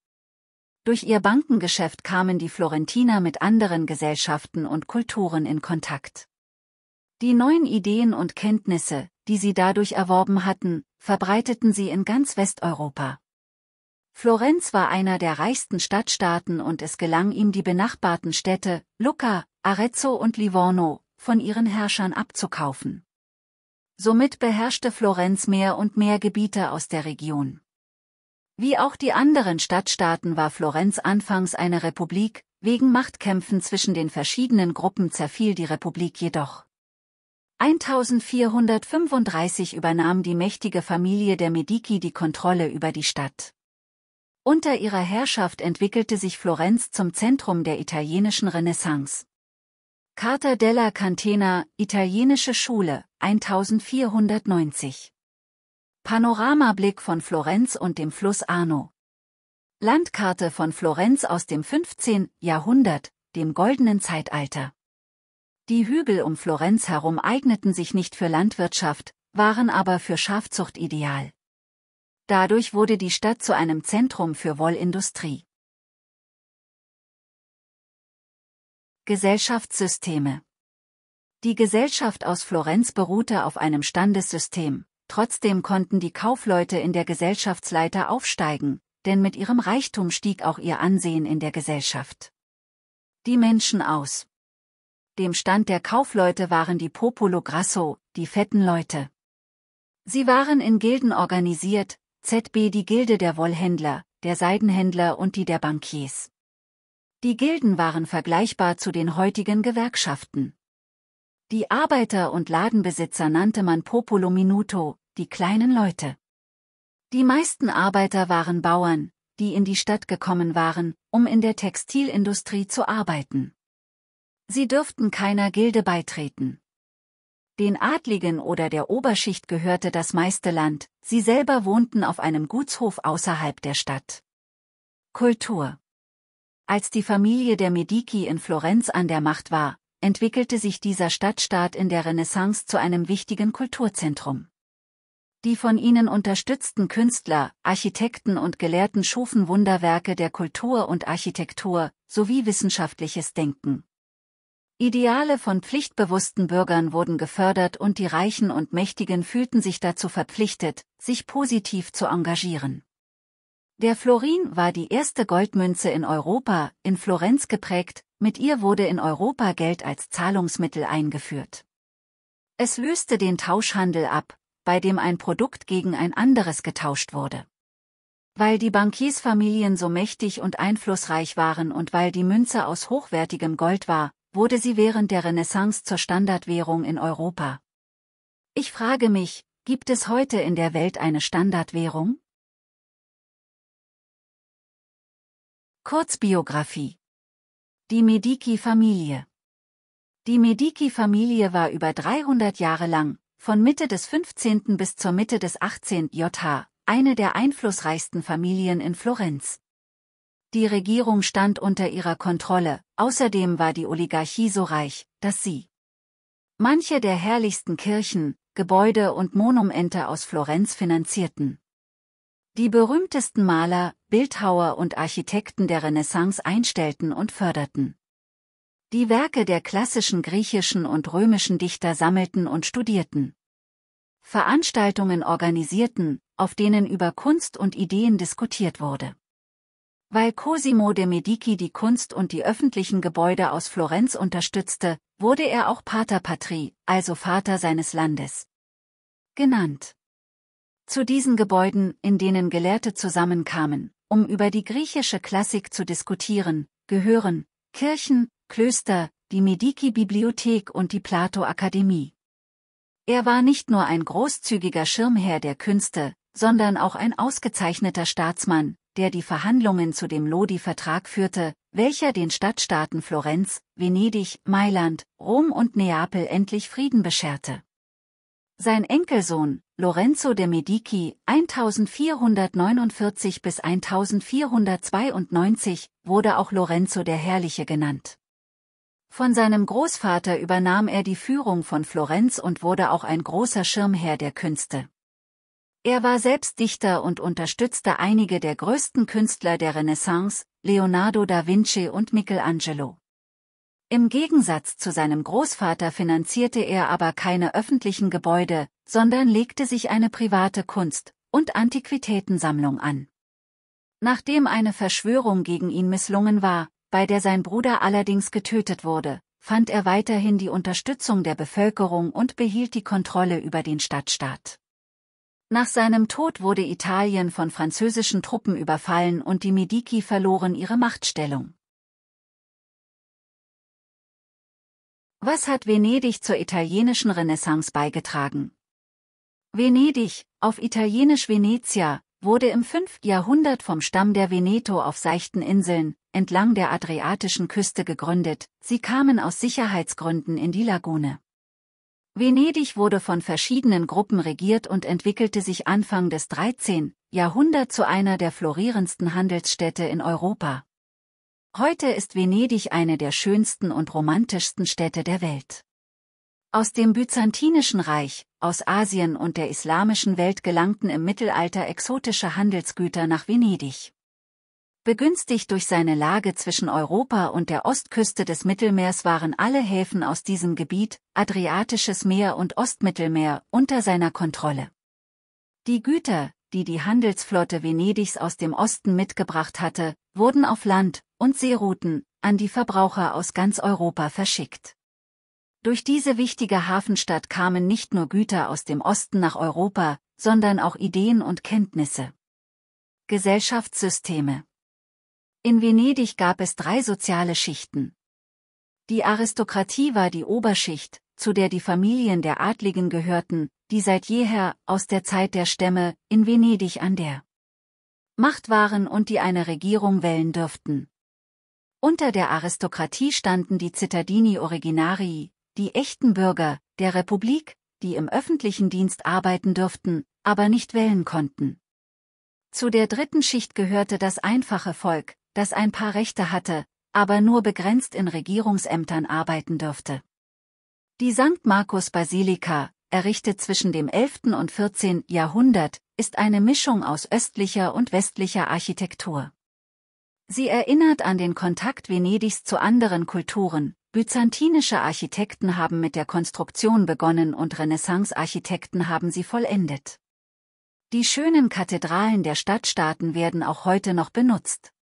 Durch ihr Bankengeschäft kamen die Florentiner mit anderen Gesellschaften und Kulturen in Kontakt. Die neuen Ideen und Kenntnisse, die sie dadurch erworben hatten, verbreiteten sie in ganz Westeuropa. Florenz war einer der reichsten Stadtstaaten und es gelang ihm die benachbarten Städte, Lucca, Arezzo und Livorno, von ihren Herrschern abzukaufen. Somit beherrschte Florenz mehr und mehr Gebiete aus der Region. Wie auch die anderen Stadtstaaten war Florenz anfangs eine Republik, wegen Machtkämpfen zwischen den verschiedenen Gruppen zerfiel die Republik jedoch. 1435 übernahm die mächtige Familie der Medici die Kontrolle über die Stadt. Unter ihrer Herrschaft entwickelte sich Florenz zum Zentrum der italienischen Renaissance. Carta della Cantena, italienische Schule, 1490. Panoramablick von Florenz und dem Fluss Arno. Landkarte von Florenz aus dem 15. Jahrhundert, dem goldenen Zeitalter. Die Hügel um Florenz herum eigneten sich nicht für Landwirtschaft, waren aber für Schafzucht ideal. Dadurch wurde die Stadt zu einem Zentrum für Wollindustrie. Gesellschaftssysteme Die Gesellschaft aus Florenz beruhte auf einem Standessystem, trotzdem konnten die Kaufleute in der Gesellschaftsleiter aufsteigen, denn mit ihrem Reichtum stieg auch ihr Ansehen in der Gesellschaft. Die Menschen aus dem Stand der Kaufleute waren die Popolo Grasso, die fetten Leute. Sie waren in Gilden organisiert, ZB die Gilde der Wollhändler, der Seidenhändler und die der Bankiers. Die Gilden waren vergleichbar zu den heutigen Gewerkschaften. Die Arbeiter und Ladenbesitzer nannte man Popolo Minuto, die kleinen Leute. Die meisten Arbeiter waren Bauern, die in die Stadt gekommen waren, um in der Textilindustrie zu arbeiten. Sie dürften keiner Gilde beitreten. Den Adligen oder der Oberschicht gehörte das meiste Land, sie selber wohnten auf einem Gutshof außerhalb der Stadt. Kultur als die Familie der Medici in Florenz an der Macht war, entwickelte sich dieser Stadtstaat in der Renaissance zu einem wichtigen Kulturzentrum. Die von ihnen unterstützten Künstler, Architekten und Gelehrten schufen Wunderwerke der Kultur und Architektur sowie wissenschaftliches Denken. Ideale von pflichtbewussten Bürgern wurden gefördert und die Reichen und Mächtigen fühlten sich dazu verpflichtet, sich positiv zu engagieren. Der Florin war die erste Goldmünze in Europa, in Florenz geprägt, mit ihr wurde in Europa Geld als Zahlungsmittel eingeführt. Es löste den Tauschhandel ab, bei dem ein Produkt gegen ein anderes getauscht wurde. Weil die Bankiersfamilien so mächtig und einflussreich waren und weil die Münze aus hochwertigem Gold war, wurde sie während der Renaissance zur Standardwährung in Europa. Ich frage mich, gibt es heute in der Welt eine Standardwährung? Kurzbiografie Die Medici-Familie Die Medici-Familie war über 300 Jahre lang, von Mitte des 15. bis zur Mitte des 18. JH, eine der einflussreichsten Familien in Florenz. Die Regierung stand unter ihrer Kontrolle, außerdem war die Oligarchie so reich, dass sie manche der herrlichsten Kirchen, Gebäude und Monumente aus Florenz finanzierten die berühmtesten Maler, Bildhauer und Architekten der Renaissance einstellten und förderten. Die Werke der klassischen griechischen und römischen Dichter sammelten und studierten. Veranstaltungen organisierten, auf denen über Kunst und Ideen diskutiert wurde. Weil Cosimo de' Medici die Kunst und die öffentlichen Gebäude aus Florenz unterstützte, wurde er auch Pater Patri, also Vater seines Landes, genannt. Zu diesen Gebäuden, in denen Gelehrte zusammenkamen, um über die griechische Klassik zu diskutieren, gehören Kirchen, Klöster, die Mediki-Bibliothek und die Plato-Akademie. Er war nicht nur ein großzügiger Schirmherr der Künste, sondern auch ein ausgezeichneter Staatsmann, der die Verhandlungen zu dem Lodi-Vertrag führte, welcher den Stadtstaaten Florenz, Venedig, Mailand, Rom und Neapel endlich Frieden bescherte. Sein Enkelsohn, Lorenzo de Medici 1449 bis 1492 wurde auch Lorenzo der Herrliche genannt. Von seinem Großvater übernahm er die Führung von Florenz und wurde auch ein großer Schirmherr der Künste. Er war selbst Dichter und unterstützte einige der größten Künstler der Renaissance, Leonardo da Vinci und Michelangelo. Im Gegensatz zu seinem Großvater finanzierte er aber keine öffentlichen Gebäude, sondern legte sich eine private Kunst- und Antiquitätensammlung an. Nachdem eine Verschwörung gegen ihn misslungen war, bei der sein Bruder allerdings getötet wurde, fand er weiterhin die Unterstützung der Bevölkerung und behielt die Kontrolle über den Stadtstaat. Nach seinem Tod wurde Italien von französischen Truppen überfallen und die Medici verloren ihre Machtstellung. Was hat Venedig zur italienischen Renaissance beigetragen? Venedig, auf Italienisch Venezia, wurde im 5. Jahrhundert vom Stamm der Veneto auf seichten Inseln, entlang der adriatischen Küste gegründet, sie kamen aus Sicherheitsgründen in die Lagune. Venedig wurde von verschiedenen Gruppen regiert und entwickelte sich Anfang des 13. Jahrhunderts zu einer der florierendsten Handelsstädte in Europa. Heute ist Venedig eine der schönsten und romantischsten Städte der Welt. Aus dem Byzantinischen Reich, aus Asien und der islamischen Welt gelangten im Mittelalter exotische Handelsgüter nach Venedig. Begünstigt durch seine Lage zwischen Europa und der Ostküste des Mittelmeers waren alle Häfen aus diesem Gebiet, Adriatisches Meer und Ostmittelmeer, unter seiner Kontrolle. Die Güter, die die Handelsflotte Venedigs aus dem Osten mitgebracht hatte, wurden auf Land- und Seerouten an die Verbraucher aus ganz Europa verschickt. Durch diese wichtige Hafenstadt kamen nicht nur Güter aus dem Osten nach Europa, sondern auch Ideen und Kenntnisse. Gesellschaftssysteme In Venedig gab es drei soziale Schichten. Die Aristokratie war die Oberschicht, zu der die Familien der Adligen gehörten, die seit jeher, aus der Zeit der Stämme, in Venedig an der Macht waren und die eine Regierung wählen dürften. Unter der Aristokratie standen die Cittadini Originarii, die echten Bürger der Republik, die im öffentlichen Dienst arbeiten dürften, aber nicht wählen konnten. Zu der dritten Schicht gehörte das einfache Volk, das ein paar Rechte hatte, aber nur begrenzt in Regierungsämtern arbeiten dürfte. Die St. Markus Basilika, errichtet zwischen dem 11. und 14. Jahrhundert, ist eine Mischung aus östlicher und westlicher Architektur. Sie erinnert an den Kontakt Venedigs zu anderen Kulturen, Byzantinische Architekten haben mit der Konstruktion begonnen und Renaissance-Architekten haben sie vollendet. Die schönen Kathedralen der Stadtstaaten werden auch heute noch benutzt.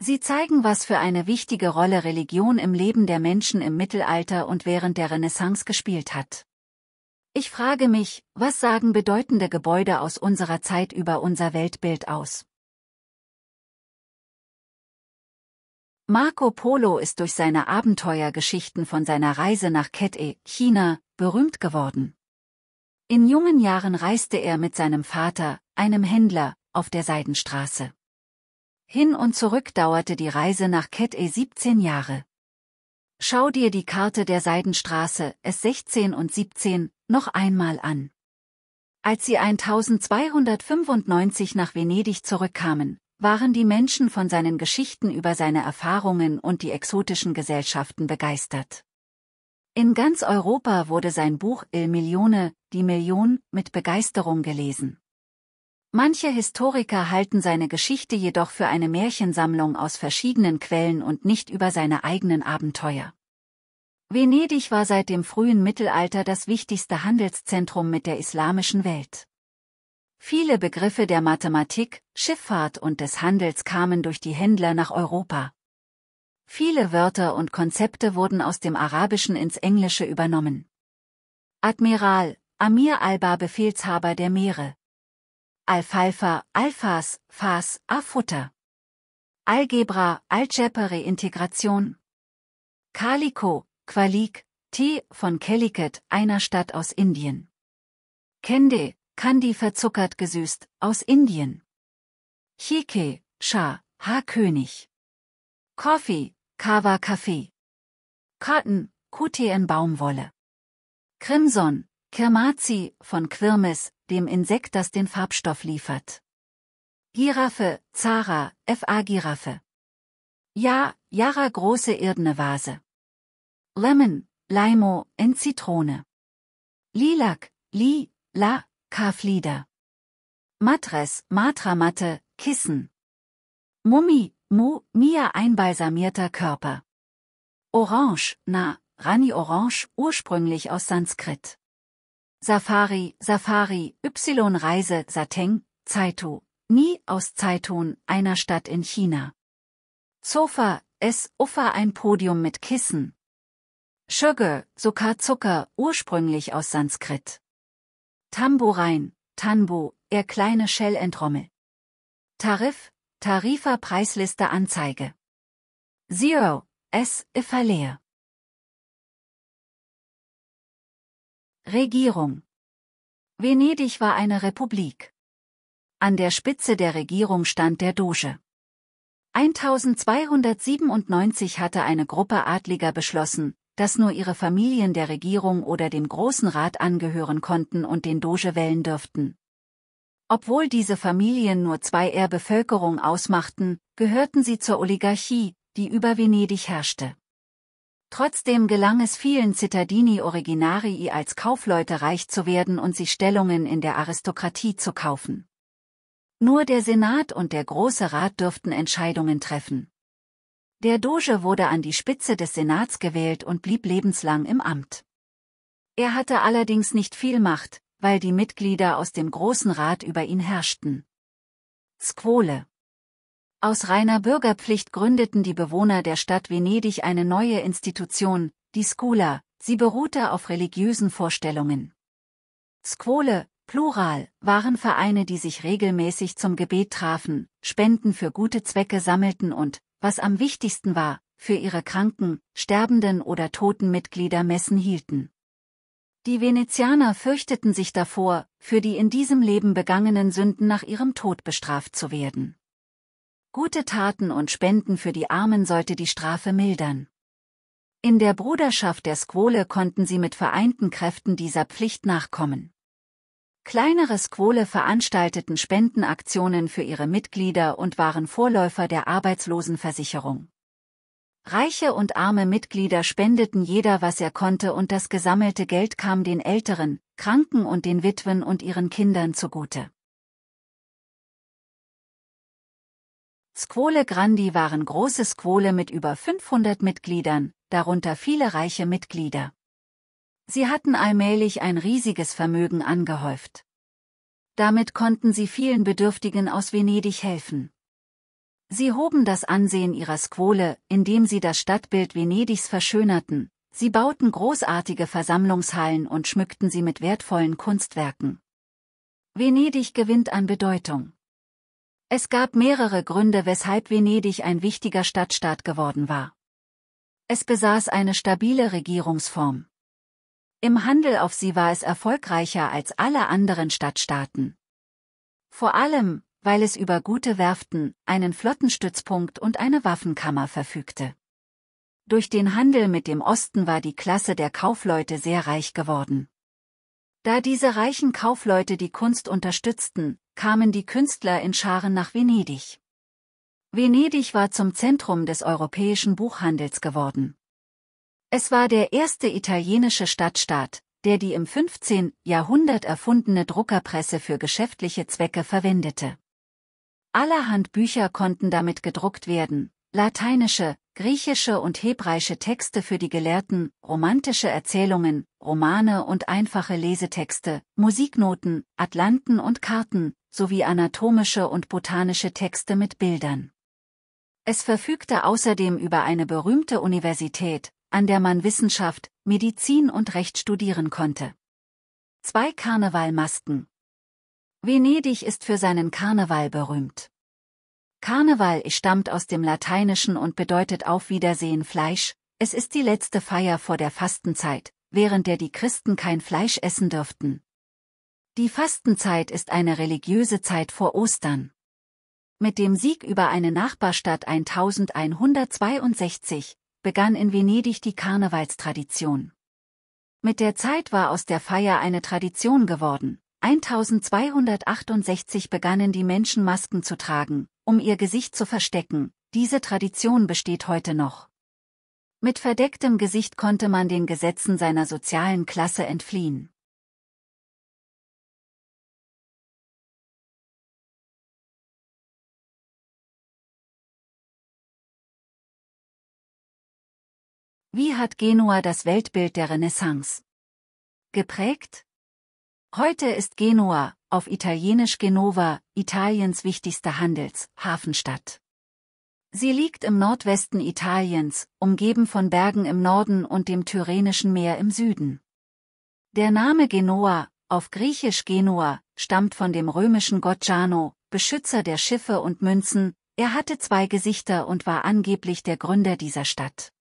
Sie zeigen, was für eine wichtige Rolle Religion im Leben der Menschen im Mittelalter und während der Renaissance gespielt hat. Ich frage mich, was sagen bedeutende Gebäude aus unserer Zeit über unser Weltbild aus? Marco Polo ist durch seine Abenteuergeschichten von seiner Reise nach Ket-e, China, berühmt geworden. In jungen Jahren reiste er mit seinem Vater, einem Händler, auf der Seidenstraße. Hin und zurück dauerte die Reise nach Ket-e 17 Jahre. Schau dir die Karte der Seidenstraße S16 und 17 noch einmal an. Als sie 1295 nach Venedig zurückkamen, waren die Menschen von seinen Geschichten über seine Erfahrungen und die exotischen Gesellschaften begeistert. In ganz Europa wurde sein Buch Il Milione, die Million, mit Begeisterung gelesen. Manche Historiker halten seine Geschichte jedoch für eine Märchensammlung aus verschiedenen Quellen und nicht über seine eigenen Abenteuer. Venedig war seit dem frühen Mittelalter das wichtigste Handelszentrum mit der islamischen Welt. Viele Begriffe der Mathematik, Schifffahrt und des Handels kamen durch die Händler nach Europa. Viele Wörter und Konzepte wurden aus dem Arabischen ins Englische übernommen. Admiral, Amir Alba Befehlshaber der Meere. Alfalfa, Alfas, Fas, Afutter. Algebra, Algebra Reintegration. Calico, Qualik, T. von Calicut, einer Stadt aus Indien. Kende, Kandi verzuckert gesüßt, aus Indien. Chike, Cha, Haarkönig. Coffee, Kava Kaffee. Cotton, QTN Baumwolle. Crimson, Kirmazi, von Quirmes, dem Insekt, das den Farbstoff liefert. Giraffe, Zara, FA Giraffe. Ja, Yara große irdene Vase. Lemon, Limo, in Zitrone. Lilac, Li, La, Karflieder. Matres, Matramatte, Kissen. Mummi, Mu, Mia einbalsamierter Körper. Orange, Na, Rani Orange, ursprünglich aus Sanskrit. Safari, Safari, Y-Reise, Sateng, Zeitu, Ni aus Zeitun, einer Stadt in China. Sofa, S, Ufa ein Podium mit Kissen. Sugar, Zucker, Zucker, ursprünglich aus Sanskrit. Tamburein, Tanbo, er kleine Shell Entrommel. Tarif, Tarifa Preisliste Anzeige. Zero, S, Ifalea. Regierung Venedig war eine Republik. An der Spitze der Regierung stand der Doge. 1297 hatte eine Gruppe Adliger beschlossen, dass nur ihre Familien der Regierung oder dem Großen Rat angehören konnten und den Doge wählen dürften. Obwohl diese Familien nur zwei er Bevölkerung ausmachten, gehörten sie zur Oligarchie, die über Venedig herrschte. Trotzdem gelang es vielen Cittadini Originarii als Kaufleute reich zu werden und sich Stellungen in der Aristokratie zu kaufen. Nur der Senat und der Große Rat dürften Entscheidungen treffen. Der Doge wurde an die Spitze des Senats gewählt und blieb lebenslang im Amt. Er hatte allerdings nicht viel Macht, weil die Mitglieder aus dem Großen Rat über ihn herrschten. Squole Aus reiner Bürgerpflicht gründeten die Bewohner der Stadt Venedig eine neue Institution, die Scola, sie beruhte auf religiösen Vorstellungen. Squole, Plural, waren Vereine, die sich regelmäßig zum Gebet trafen, Spenden für gute Zwecke sammelten und, was am wichtigsten war, für ihre kranken, sterbenden oder toten Mitglieder Messen hielten. Die Venezianer fürchteten sich davor, für die in diesem Leben begangenen Sünden nach ihrem Tod bestraft zu werden. Gute Taten und Spenden für die Armen sollte die Strafe mildern. In der Bruderschaft der Squole konnten sie mit vereinten Kräften dieser Pflicht nachkommen. Kleinere Squole veranstalteten Spendenaktionen für ihre Mitglieder und waren Vorläufer der Arbeitslosenversicherung. Reiche und arme Mitglieder spendeten jeder, was er konnte und das gesammelte Geld kam den Älteren, Kranken und den Witwen und ihren Kindern zugute. Squole Grandi waren große Squole mit über 500 Mitgliedern, darunter viele reiche Mitglieder. Sie hatten allmählich ein riesiges Vermögen angehäuft. Damit konnten sie vielen Bedürftigen aus Venedig helfen. Sie hoben das Ansehen ihrer Scuole, indem sie das Stadtbild Venedigs verschönerten, sie bauten großartige Versammlungshallen und schmückten sie mit wertvollen Kunstwerken. Venedig gewinnt an Bedeutung. Es gab mehrere Gründe, weshalb Venedig ein wichtiger Stadtstaat geworden war. Es besaß eine stabile Regierungsform. Im Handel auf sie war es erfolgreicher als alle anderen Stadtstaaten. Vor allem, weil es über gute Werften, einen Flottenstützpunkt und eine Waffenkammer verfügte. Durch den Handel mit dem Osten war die Klasse der Kaufleute sehr reich geworden. Da diese reichen Kaufleute die Kunst unterstützten, kamen die Künstler in Scharen nach Venedig. Venedig war zum Zentrum des europäischen Buchhandels geworden. Es war der erste italienische Stadtstaat, der die im 15. Jahrhundert erfundene Druckerpresse für geschäftliche Zwecke verwendete. Allerhand Bücher konnten damit gedruckt werden, lateinische, griechische und hebräische Texte für die Gelehrten, romantische Erzählungen, Romane und einfache Lesetexte, Musiknoten, Atlanten und Karten, sowie anatomische und botanische Texte mit Bildern. Es verfügte außerdem über eine berühmte Universität, an der man Wissenschaft, Medizin und Recht studieren konnte. Zwei Karnevalmasken. Venedig ist für seinen Karneval berühmt. Karneval stammt aus dem Lateinischen und bedeutet auf Wiedersehen Fleisch, es ist die letzte Feier vor der Fastenzeit, während der die Christen kein Fleisch essen dürften. Die Fastenzeit ist eine religiöse Zeit vor Ostern. Mit dem Sieg über eine Nachbarstadt 1162 begann in Venedig die Karnevalstradition. Mit der Zeit war aus der Feier eine Tradition geworden. 1268 begannen die Menschen Masken zu tragen, um ihr Gesicht zu verstecken, diese Tradition besteht heute noch. Mit verdecktem Gesicht konnte man den Gesetzen seiner sozialen Klasse entfliehen. Wie hat Genua das Weltbild der Renaissance geprägt? Heute ist Genua, auf Italienisch Genova, Italiens wichtigste Handels-, Hafenstadt. Sie liegt im Nordwesten Italiens, umgeben von Bergen im Norden und dem Tyrrhenischen Meer im Süden. Der Name Genoa, auf Griechisch Genua, stammt von dem römischen Gott Jano, Beschützer der Schiffe und Münzen, er hatte zwei Gesichter und war angeblich der Gründer dieser Stadt.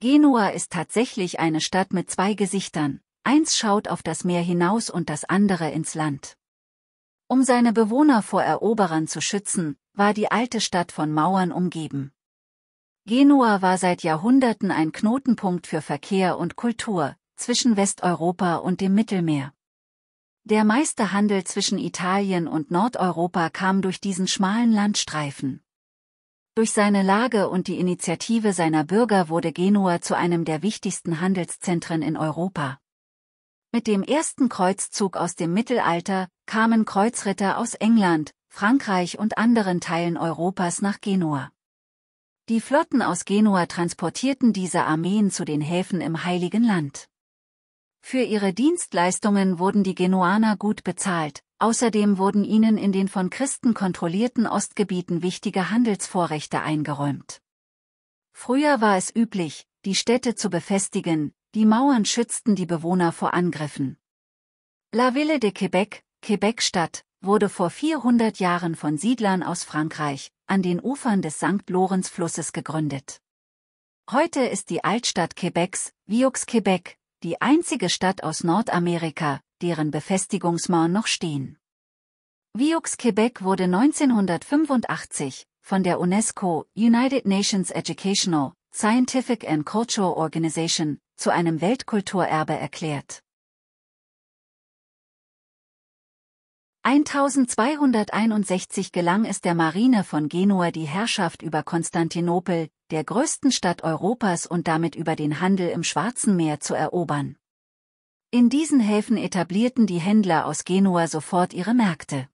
Genua ist tatsächlich eine Stadt mit zwei Gesichtern, eins schaut auf das Meer hinaus und das andere ins Land. Um seine Bewohner vor Eroberern zu schützen, war die alte Stadt von Mauern umgeben. Genua war seit Jahrhunderten ein Knotenpunkt für Verkehr und Kultur, zwischen Westeuropa und dem Mittelmeer. Der meiste Handel zwischen Italien und Nordeuropa kam durch diesen schmalen Landstreifen. Durch seine Lage und die Initiative seiner Bürger wurde Genua zu einem der wichtigsten Handelszentren in Europa. Mit dem ersten Kreuzzug aus dem Mittelalter kamen Kreuzritter aus England, Frankreich und anderen Teilen Europas nach Genua. Die Flotten aus Genua transportierten diese Armeen zu den Häfen im Heiligen Land. Für ihre Dienstleistungen wurden die Genuaner gut bezahlt, Außerdem wurden ihnen in den von Christen kontrollierten Ostgebieten wichtige Handelsvorrechte eingeräumt. Früher war es üblich, die Städte zu befestigen, die Mauern schützten die Bewohner vor Angriffen. La Ville de Québec, Québec-Stadt, wurde vor 400 Jahren von Siedlern aus Frankreich, an den Ufern des St. Lorenz-Flusses gegründet. Heute ist die Altstadt Québecs, Vieux-Québec, die einzige Stadt aus Nordamerika, deren Befestigungsmauern noch stehen. Vieux Quebec wurde 1985 von der UNESCO United Nations Educational, Scientific and Cultural Organization zu einem Weltkulturerbe erklärt. 1261 gelang es der Marine von Genua die Herrschaft über Konstantinopel, der größten Stadt Europas und damit über den Handel im Schwarzen Meer zu erobern. In diesen Häfen etablierten die Händler aus Genua sofort ihre Märkte.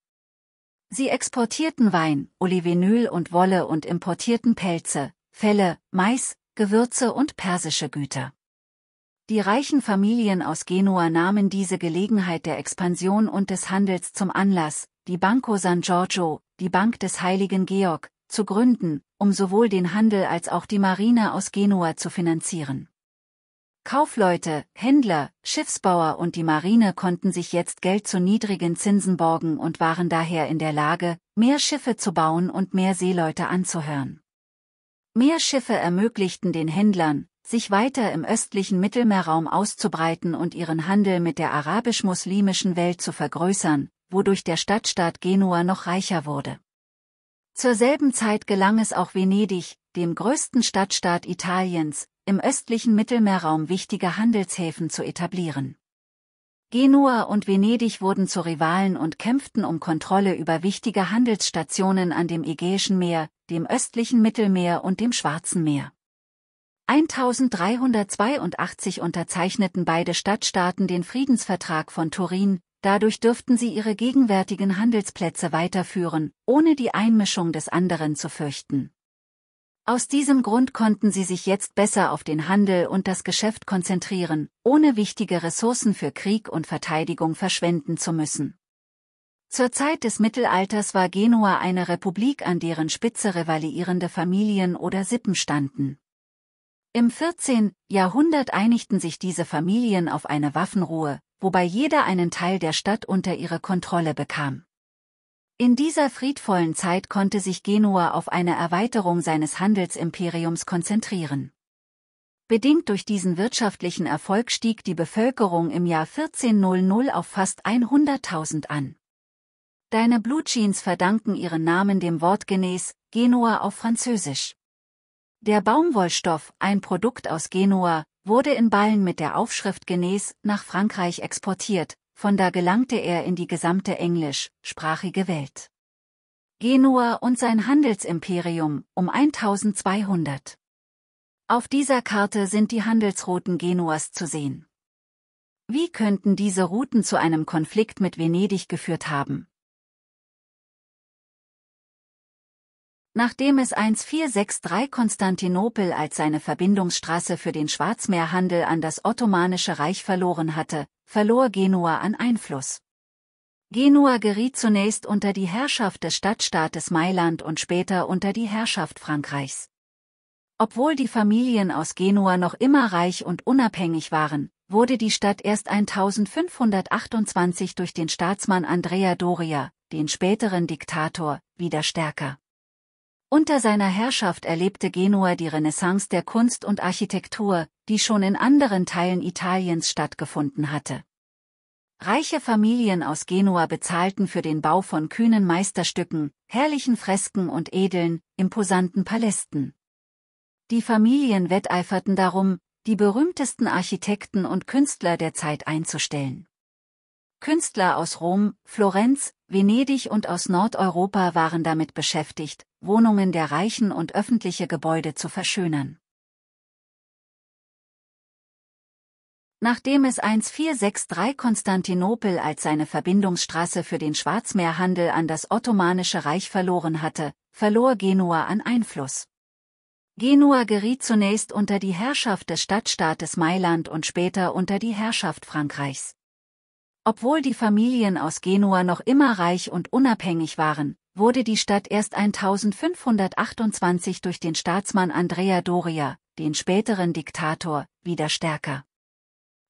Sie exportierten Wein, Olivenöl und Wolle und importierten Pelze, Felle, Mais, Gewürze und persische Güter. Die reichen Familien aus Genua nahmen diese Gelegenheit der Expansion und des Handels zum Anlass, die Banco San Giorgio, die Bank des heiligen Georg, zu gründen, um sowohl den Handel als auch die Marine aus Genua zu finanzieren. Kaufleute, Händler, Schiffsbauer und die Marine konnten sich jetzt Geld zu niedrigen Zinsen borgen und waren daher in der Lage, mehr Schiffe zu bauen und mehr Seeleute anzuhören. Mehr Schiffe ermöglichten den Händlern, sich weiter im östlichen Mittelmeerraum auszubreiten und ihren Handel mit der arabisch-muslimischen Welt zu vergrößern, wodurch der Stadtstaat Genua noch reicher wurde. Zur selben Zeit gelang es auch Venedig, dem größten Stadtstaat Italiens, im östlichen Mittelmeerraum wichtige Handelshäfen zu etablieren. Genua und Venedig wurden zu Rivalen und kämpften um Kontrolle über wichtige Handelsstationen an dem Ägäischen Meer, dem östlichen Mittelmeer und dem Schwarzen Meer. 1382 unterzeichneten beide Stadtstaaten den Friedensvertrag von Turin, dadurch dürften sie ihre gegenwärtigen Handelsplätze weiterführen, ohne die Einmischung des anderen zu fürchten. Aus diesem Grund konnten sie sich jetzt besser auf den Handel und das Geschäft konzentrieren, ohne wichtige Ressourcen für Krieg und Verteidigung verschwenden zu müssen. Zur Zeit des Mittelalters war Genua eine Republik, an deren Spitze rivalierende Familien oder Sippen standen. Im 14. Jahrhundert einigten sich diese Familien auf eine Waffenruhe, wobei jeder einen Teil der Stadt unter ihre Kontrolle bekam. In dieser friedvollen Zeit konnte sich Genua auf eine Erweiterung seines Handelsimperiums konzentrieren. Bedingt durch diesen wirtschaftlichen Erfolg stieg die Bevölkerung im Jahr 1400 auf fast 100.000 an. Deine Blue Jeans verdanken ihren Namen dem Wort Genes, Genua auf Französisch. Der Baumwollstoff, ein Produkt aus Genua, wurde in Ballen mit der Aufschrift Genes nach Frankreich exportiert, von da gelangte er in die gesamte englischsprachige Welt. Genua und sein Handelsimperium um 1200. Auf dieser Karte sind die Handelsrouten Genuas zu sehen. Wie könnten diese Routen zu einem Konflikt mit Venedig geführt haben? Nachdem es 1463 Konstantinopel als seine Verbindungsstraße für den Schwarzmeerhandel an das Ottomanische Reich verloren hatte, verlor Genua an Einfluss. Genua geriet zunächst unter die Herrschaft des Stadtstaates Mailand und später unter die Herrschaft Frankreichs. Obwohl die Familien aus Genua noch immer reich und unabhängig waren, wurde die Stadt erst 1528 durch den Staatsmann Andrea Doria, den späteren Diktator, wieder stärker. Unter seiner Herrschaft erlebte Genua die Renaissance der Kunst und Architektur, die schon in anderen Teilen Italiens stattgefunden hatte. Reiche Familien aus Genua bezahlten für den Bau von kühnen Meisterstücken, herrlichen Fresken und edeln, imposanten Palästen. Die Familien wetteiferten darum, die berühmtesten Architekten und Künstler der Zeit einzustellen. Künstler aus Rom, Florenz, Venedig und aus Nordeuropa waren damit beschäftigt, Wohnungen der Reichen und öffentliche Gebäude zu verschönern. Nachdem es 1463 Konstantinopel als seine Verbindungsstraße für den Schwarzmeerhandel an das Ottomanische Reich verloren hatte, verlor Genua an Einfluss. Genua geriet zunächst unter die Herrschaft des Stadtstaates Mailand und später unter die Herrschaft Frankreichs. Obwohl die Familien aus Genua noch immer reich und unabhängig waren, wurde die Stadt erst 1528 durch den Staatsmann Andrea Doria, den späteren Diktator, wieder stärker.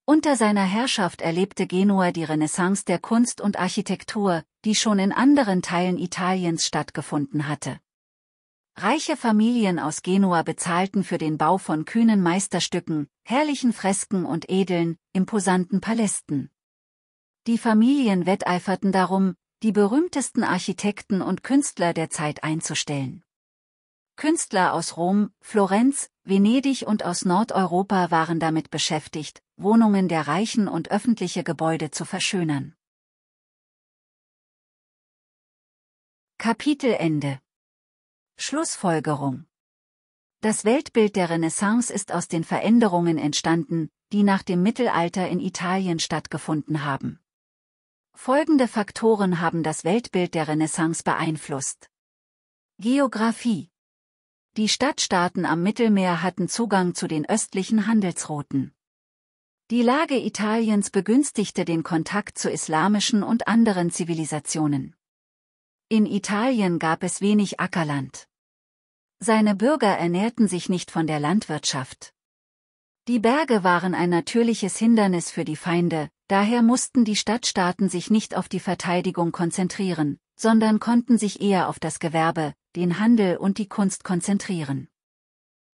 Unter seiner Herrschaft erlebte Genua die Renaissance der Kunst und Architektur, die schon in anderen Teilen Italiens stattgefunden hatte. Reiche Familien aus Genua bezahlten für den Bau von kühnen Meisterstücken, herrlichen Fresken und edeln, imposanten Palästen. Die Familien wetteiferten darum, die berühmtesten Architekten und Künstler der Zeit einzustellen. Künstler aus Rom, Florenz, Venedig und aus Nordeuropa waren damit beschäftigt, Wohnungen der Reichen und öffentliche Gebäude zu verschönern. Kapitelende Schlussfolgerung Das Weltbild der Renaissance ist aus den Veränderungen entstanden, die nach dem Mittelalter in Italien stattgefunden haben. Folgende Faktoren haben das Weltbild der Renaissance beeinflusst. Geographie Die Stadtstaaten am Mittelmeer hatten Zugang zu den östlichen Handelsrouten. Die Lage Italiens begünstigte den Kontakt zu islamischen und anderen Zivilisationen. In Italien gab es wenig Ackerland. Seine Bürger ernährten sich nicht von der Landwirtschaft. Die Berge waren ein natürliches Hindernis für die Feinde, daher mussten die Stadtstaaten sich nicht auf die Verteidigung konzentrieren, sondern konnten sich eher auf das Gewerbe, den Handel und die Kunst konzentrieren.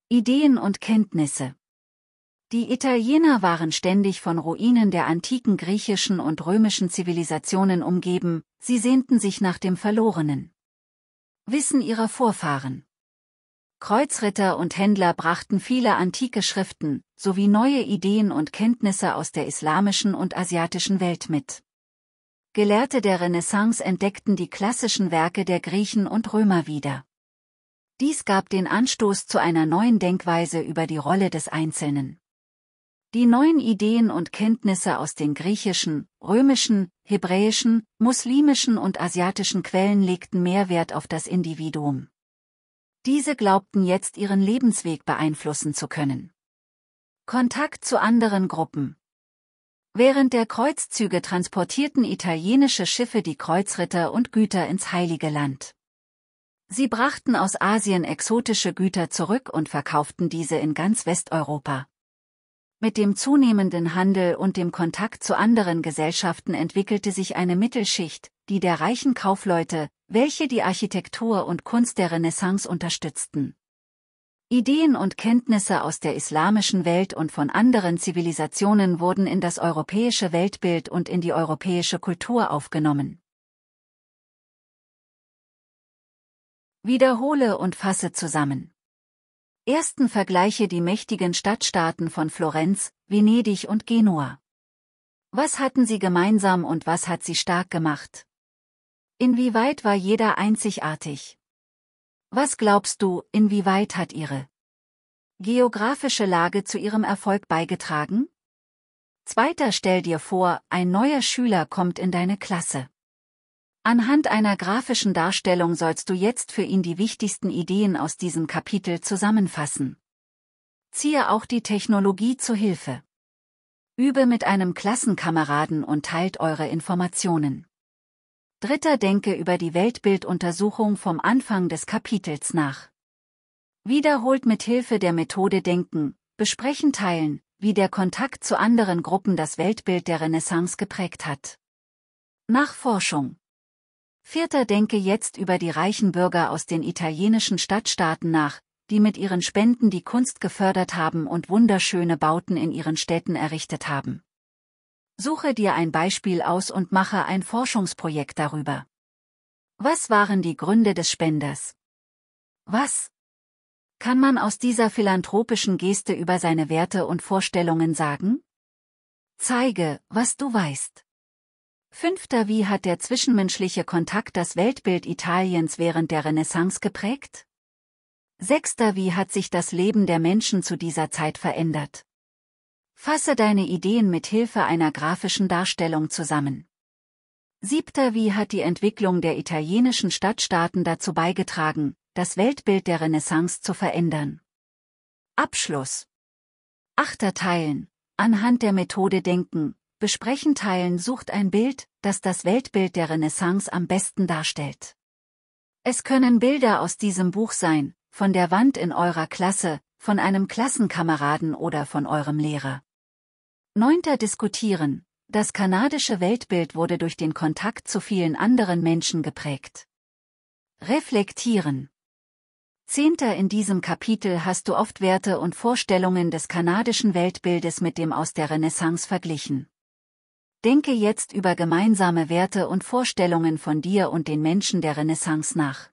Ideen und Kenntnisse Die Italiener waren ständig von Ruinen der antiken griechischen und römischen Zivilisationen umgeben, sie sehnten sich nach dem Verlorenen. Wissen ihrer Vorfahren Kreuzritter und Händler brachten viele antike Schriften, sowie neue Ideen und Kenntnisse aus der islamischen und asiatischen Welt mit. Gelehrte der Renaissance entdeckten die klassischen Werke der Griechen und Römer wieder. Dies gab den Anstoß zu einer neuen Denkweise über die Rolle des Einzelnen. Die neuen Ideen und Kenntnisse aus den griechischen, römischen, hebräischen, muslimischen und asiatischen Quellen legten mehr Wert auf das Individuum. Diese glaubten jetzt ihren Lebensweg beeinflussen zu können. Kontakt zu anderen Gruppen Während der Kreuzzüge transportierten italienische Schiffe die Kreuzritter und Güter ins Heilige Land. Sie brachten aus Asien exotische Güter zurück und verkauften diese in ganz Westeuropa. Mit dem zunehmenden Handel und dem Kontakt zu anderen Gesellschaften entwickelte sich eine Mittelschicht, die der reichen Kaufleute, welche die Architektur und Kunst der Renaissance unterstützten. Ideen und Kenntnisse aus der islamischen Welt und von anderen Zivilisationen wurden in das europäische Weltbild und in die europäische Kultur aufgenommen. Wiederhole und fasse zusammen. Ersten vergleiche die mächtigen Stadtstaaten von Florenz, Venedig und Genua. Was hatten sie gemeinsam und was hat sie stark gemacht? Inwieweit war jeder einzigartig? Was glaubst du, inwieweit hat ihre geografische Lage zu ihrem Erfolg beigetragen? Zweiter stell dir vor, ein neuer Schüler kommt in deine Klasse. Anhand einer grafischen Darstellung sollst du jetzt für ihn die wichtigsten Ideen aus diesem Kapitel zusammenfassen. Ziehe auch die Technologie zu Hilfe. Übe mit einem Klassenkameraden und teilt eure Informationen. Dritter denke über die Weltbilduntersuchung vom Anfang des Kapitels nach. Wiederholt mit Hilfe der Methode Denken, besprechen Teilen, wie der Kontakt zu anderen Gruppen das Weltbild der Renaissance geprägt hat. Nachforschung. Vierter denke jetzt über die reichen Bürger aus den italienischen Stadtstaaten nach, die mit ihren Spenden die Kunst gefördert haben und wunderschöne Bauten in ihren Städten errichtet haben. Suche dir ein Beispiel aus und mache ein Forschungsprojekt darüber. Was waren die Gründe des Spenders? Was kann man aus dieser philanthropischen Geste über seine Werte und Vorstellungen sagen? Zeige, was du weißt. Fünfter Wie hat der zwischenmenschliche Kontakt das Weltbild Italiens während der Renaissance geprägt? Sechster Wie hat sich das Leben der Menschen zu dieser Zeit verändert? Fasse deine Ideen mit Hilfe einer grafischen Darstellung zusammen. Siebter Wie hat die Entwicklung der italienischen Stadtstaaten dazu beigetragen, das Weltbild der Renaissance zu verändern? Abschluss. Achter Teilen. Anhand der Methode Denken, Besprechen Teilen sucht ein Bild, das das Weltbild der Renaissance am besten darstellt. Es können Bilder aus diesem Buch sein, von der Wand in eurer Klasse, von einem Klassenkameraden oder von eurem Lehrer. Neunter diskutieren. Das kanadische Weltbild wurde durch den Kontakt zu vielen anderen Menschen geprägt. Reflektieren. Zehnter In diesem Kapitel hast du oft Werte und Vorstellungen des kanadischen Weltbildes mit dem aus der Renaissance verglichen. Denke jetzt über gemeinsame Werte und Vorstellungen von dir und den Menschen der Renaissance nach.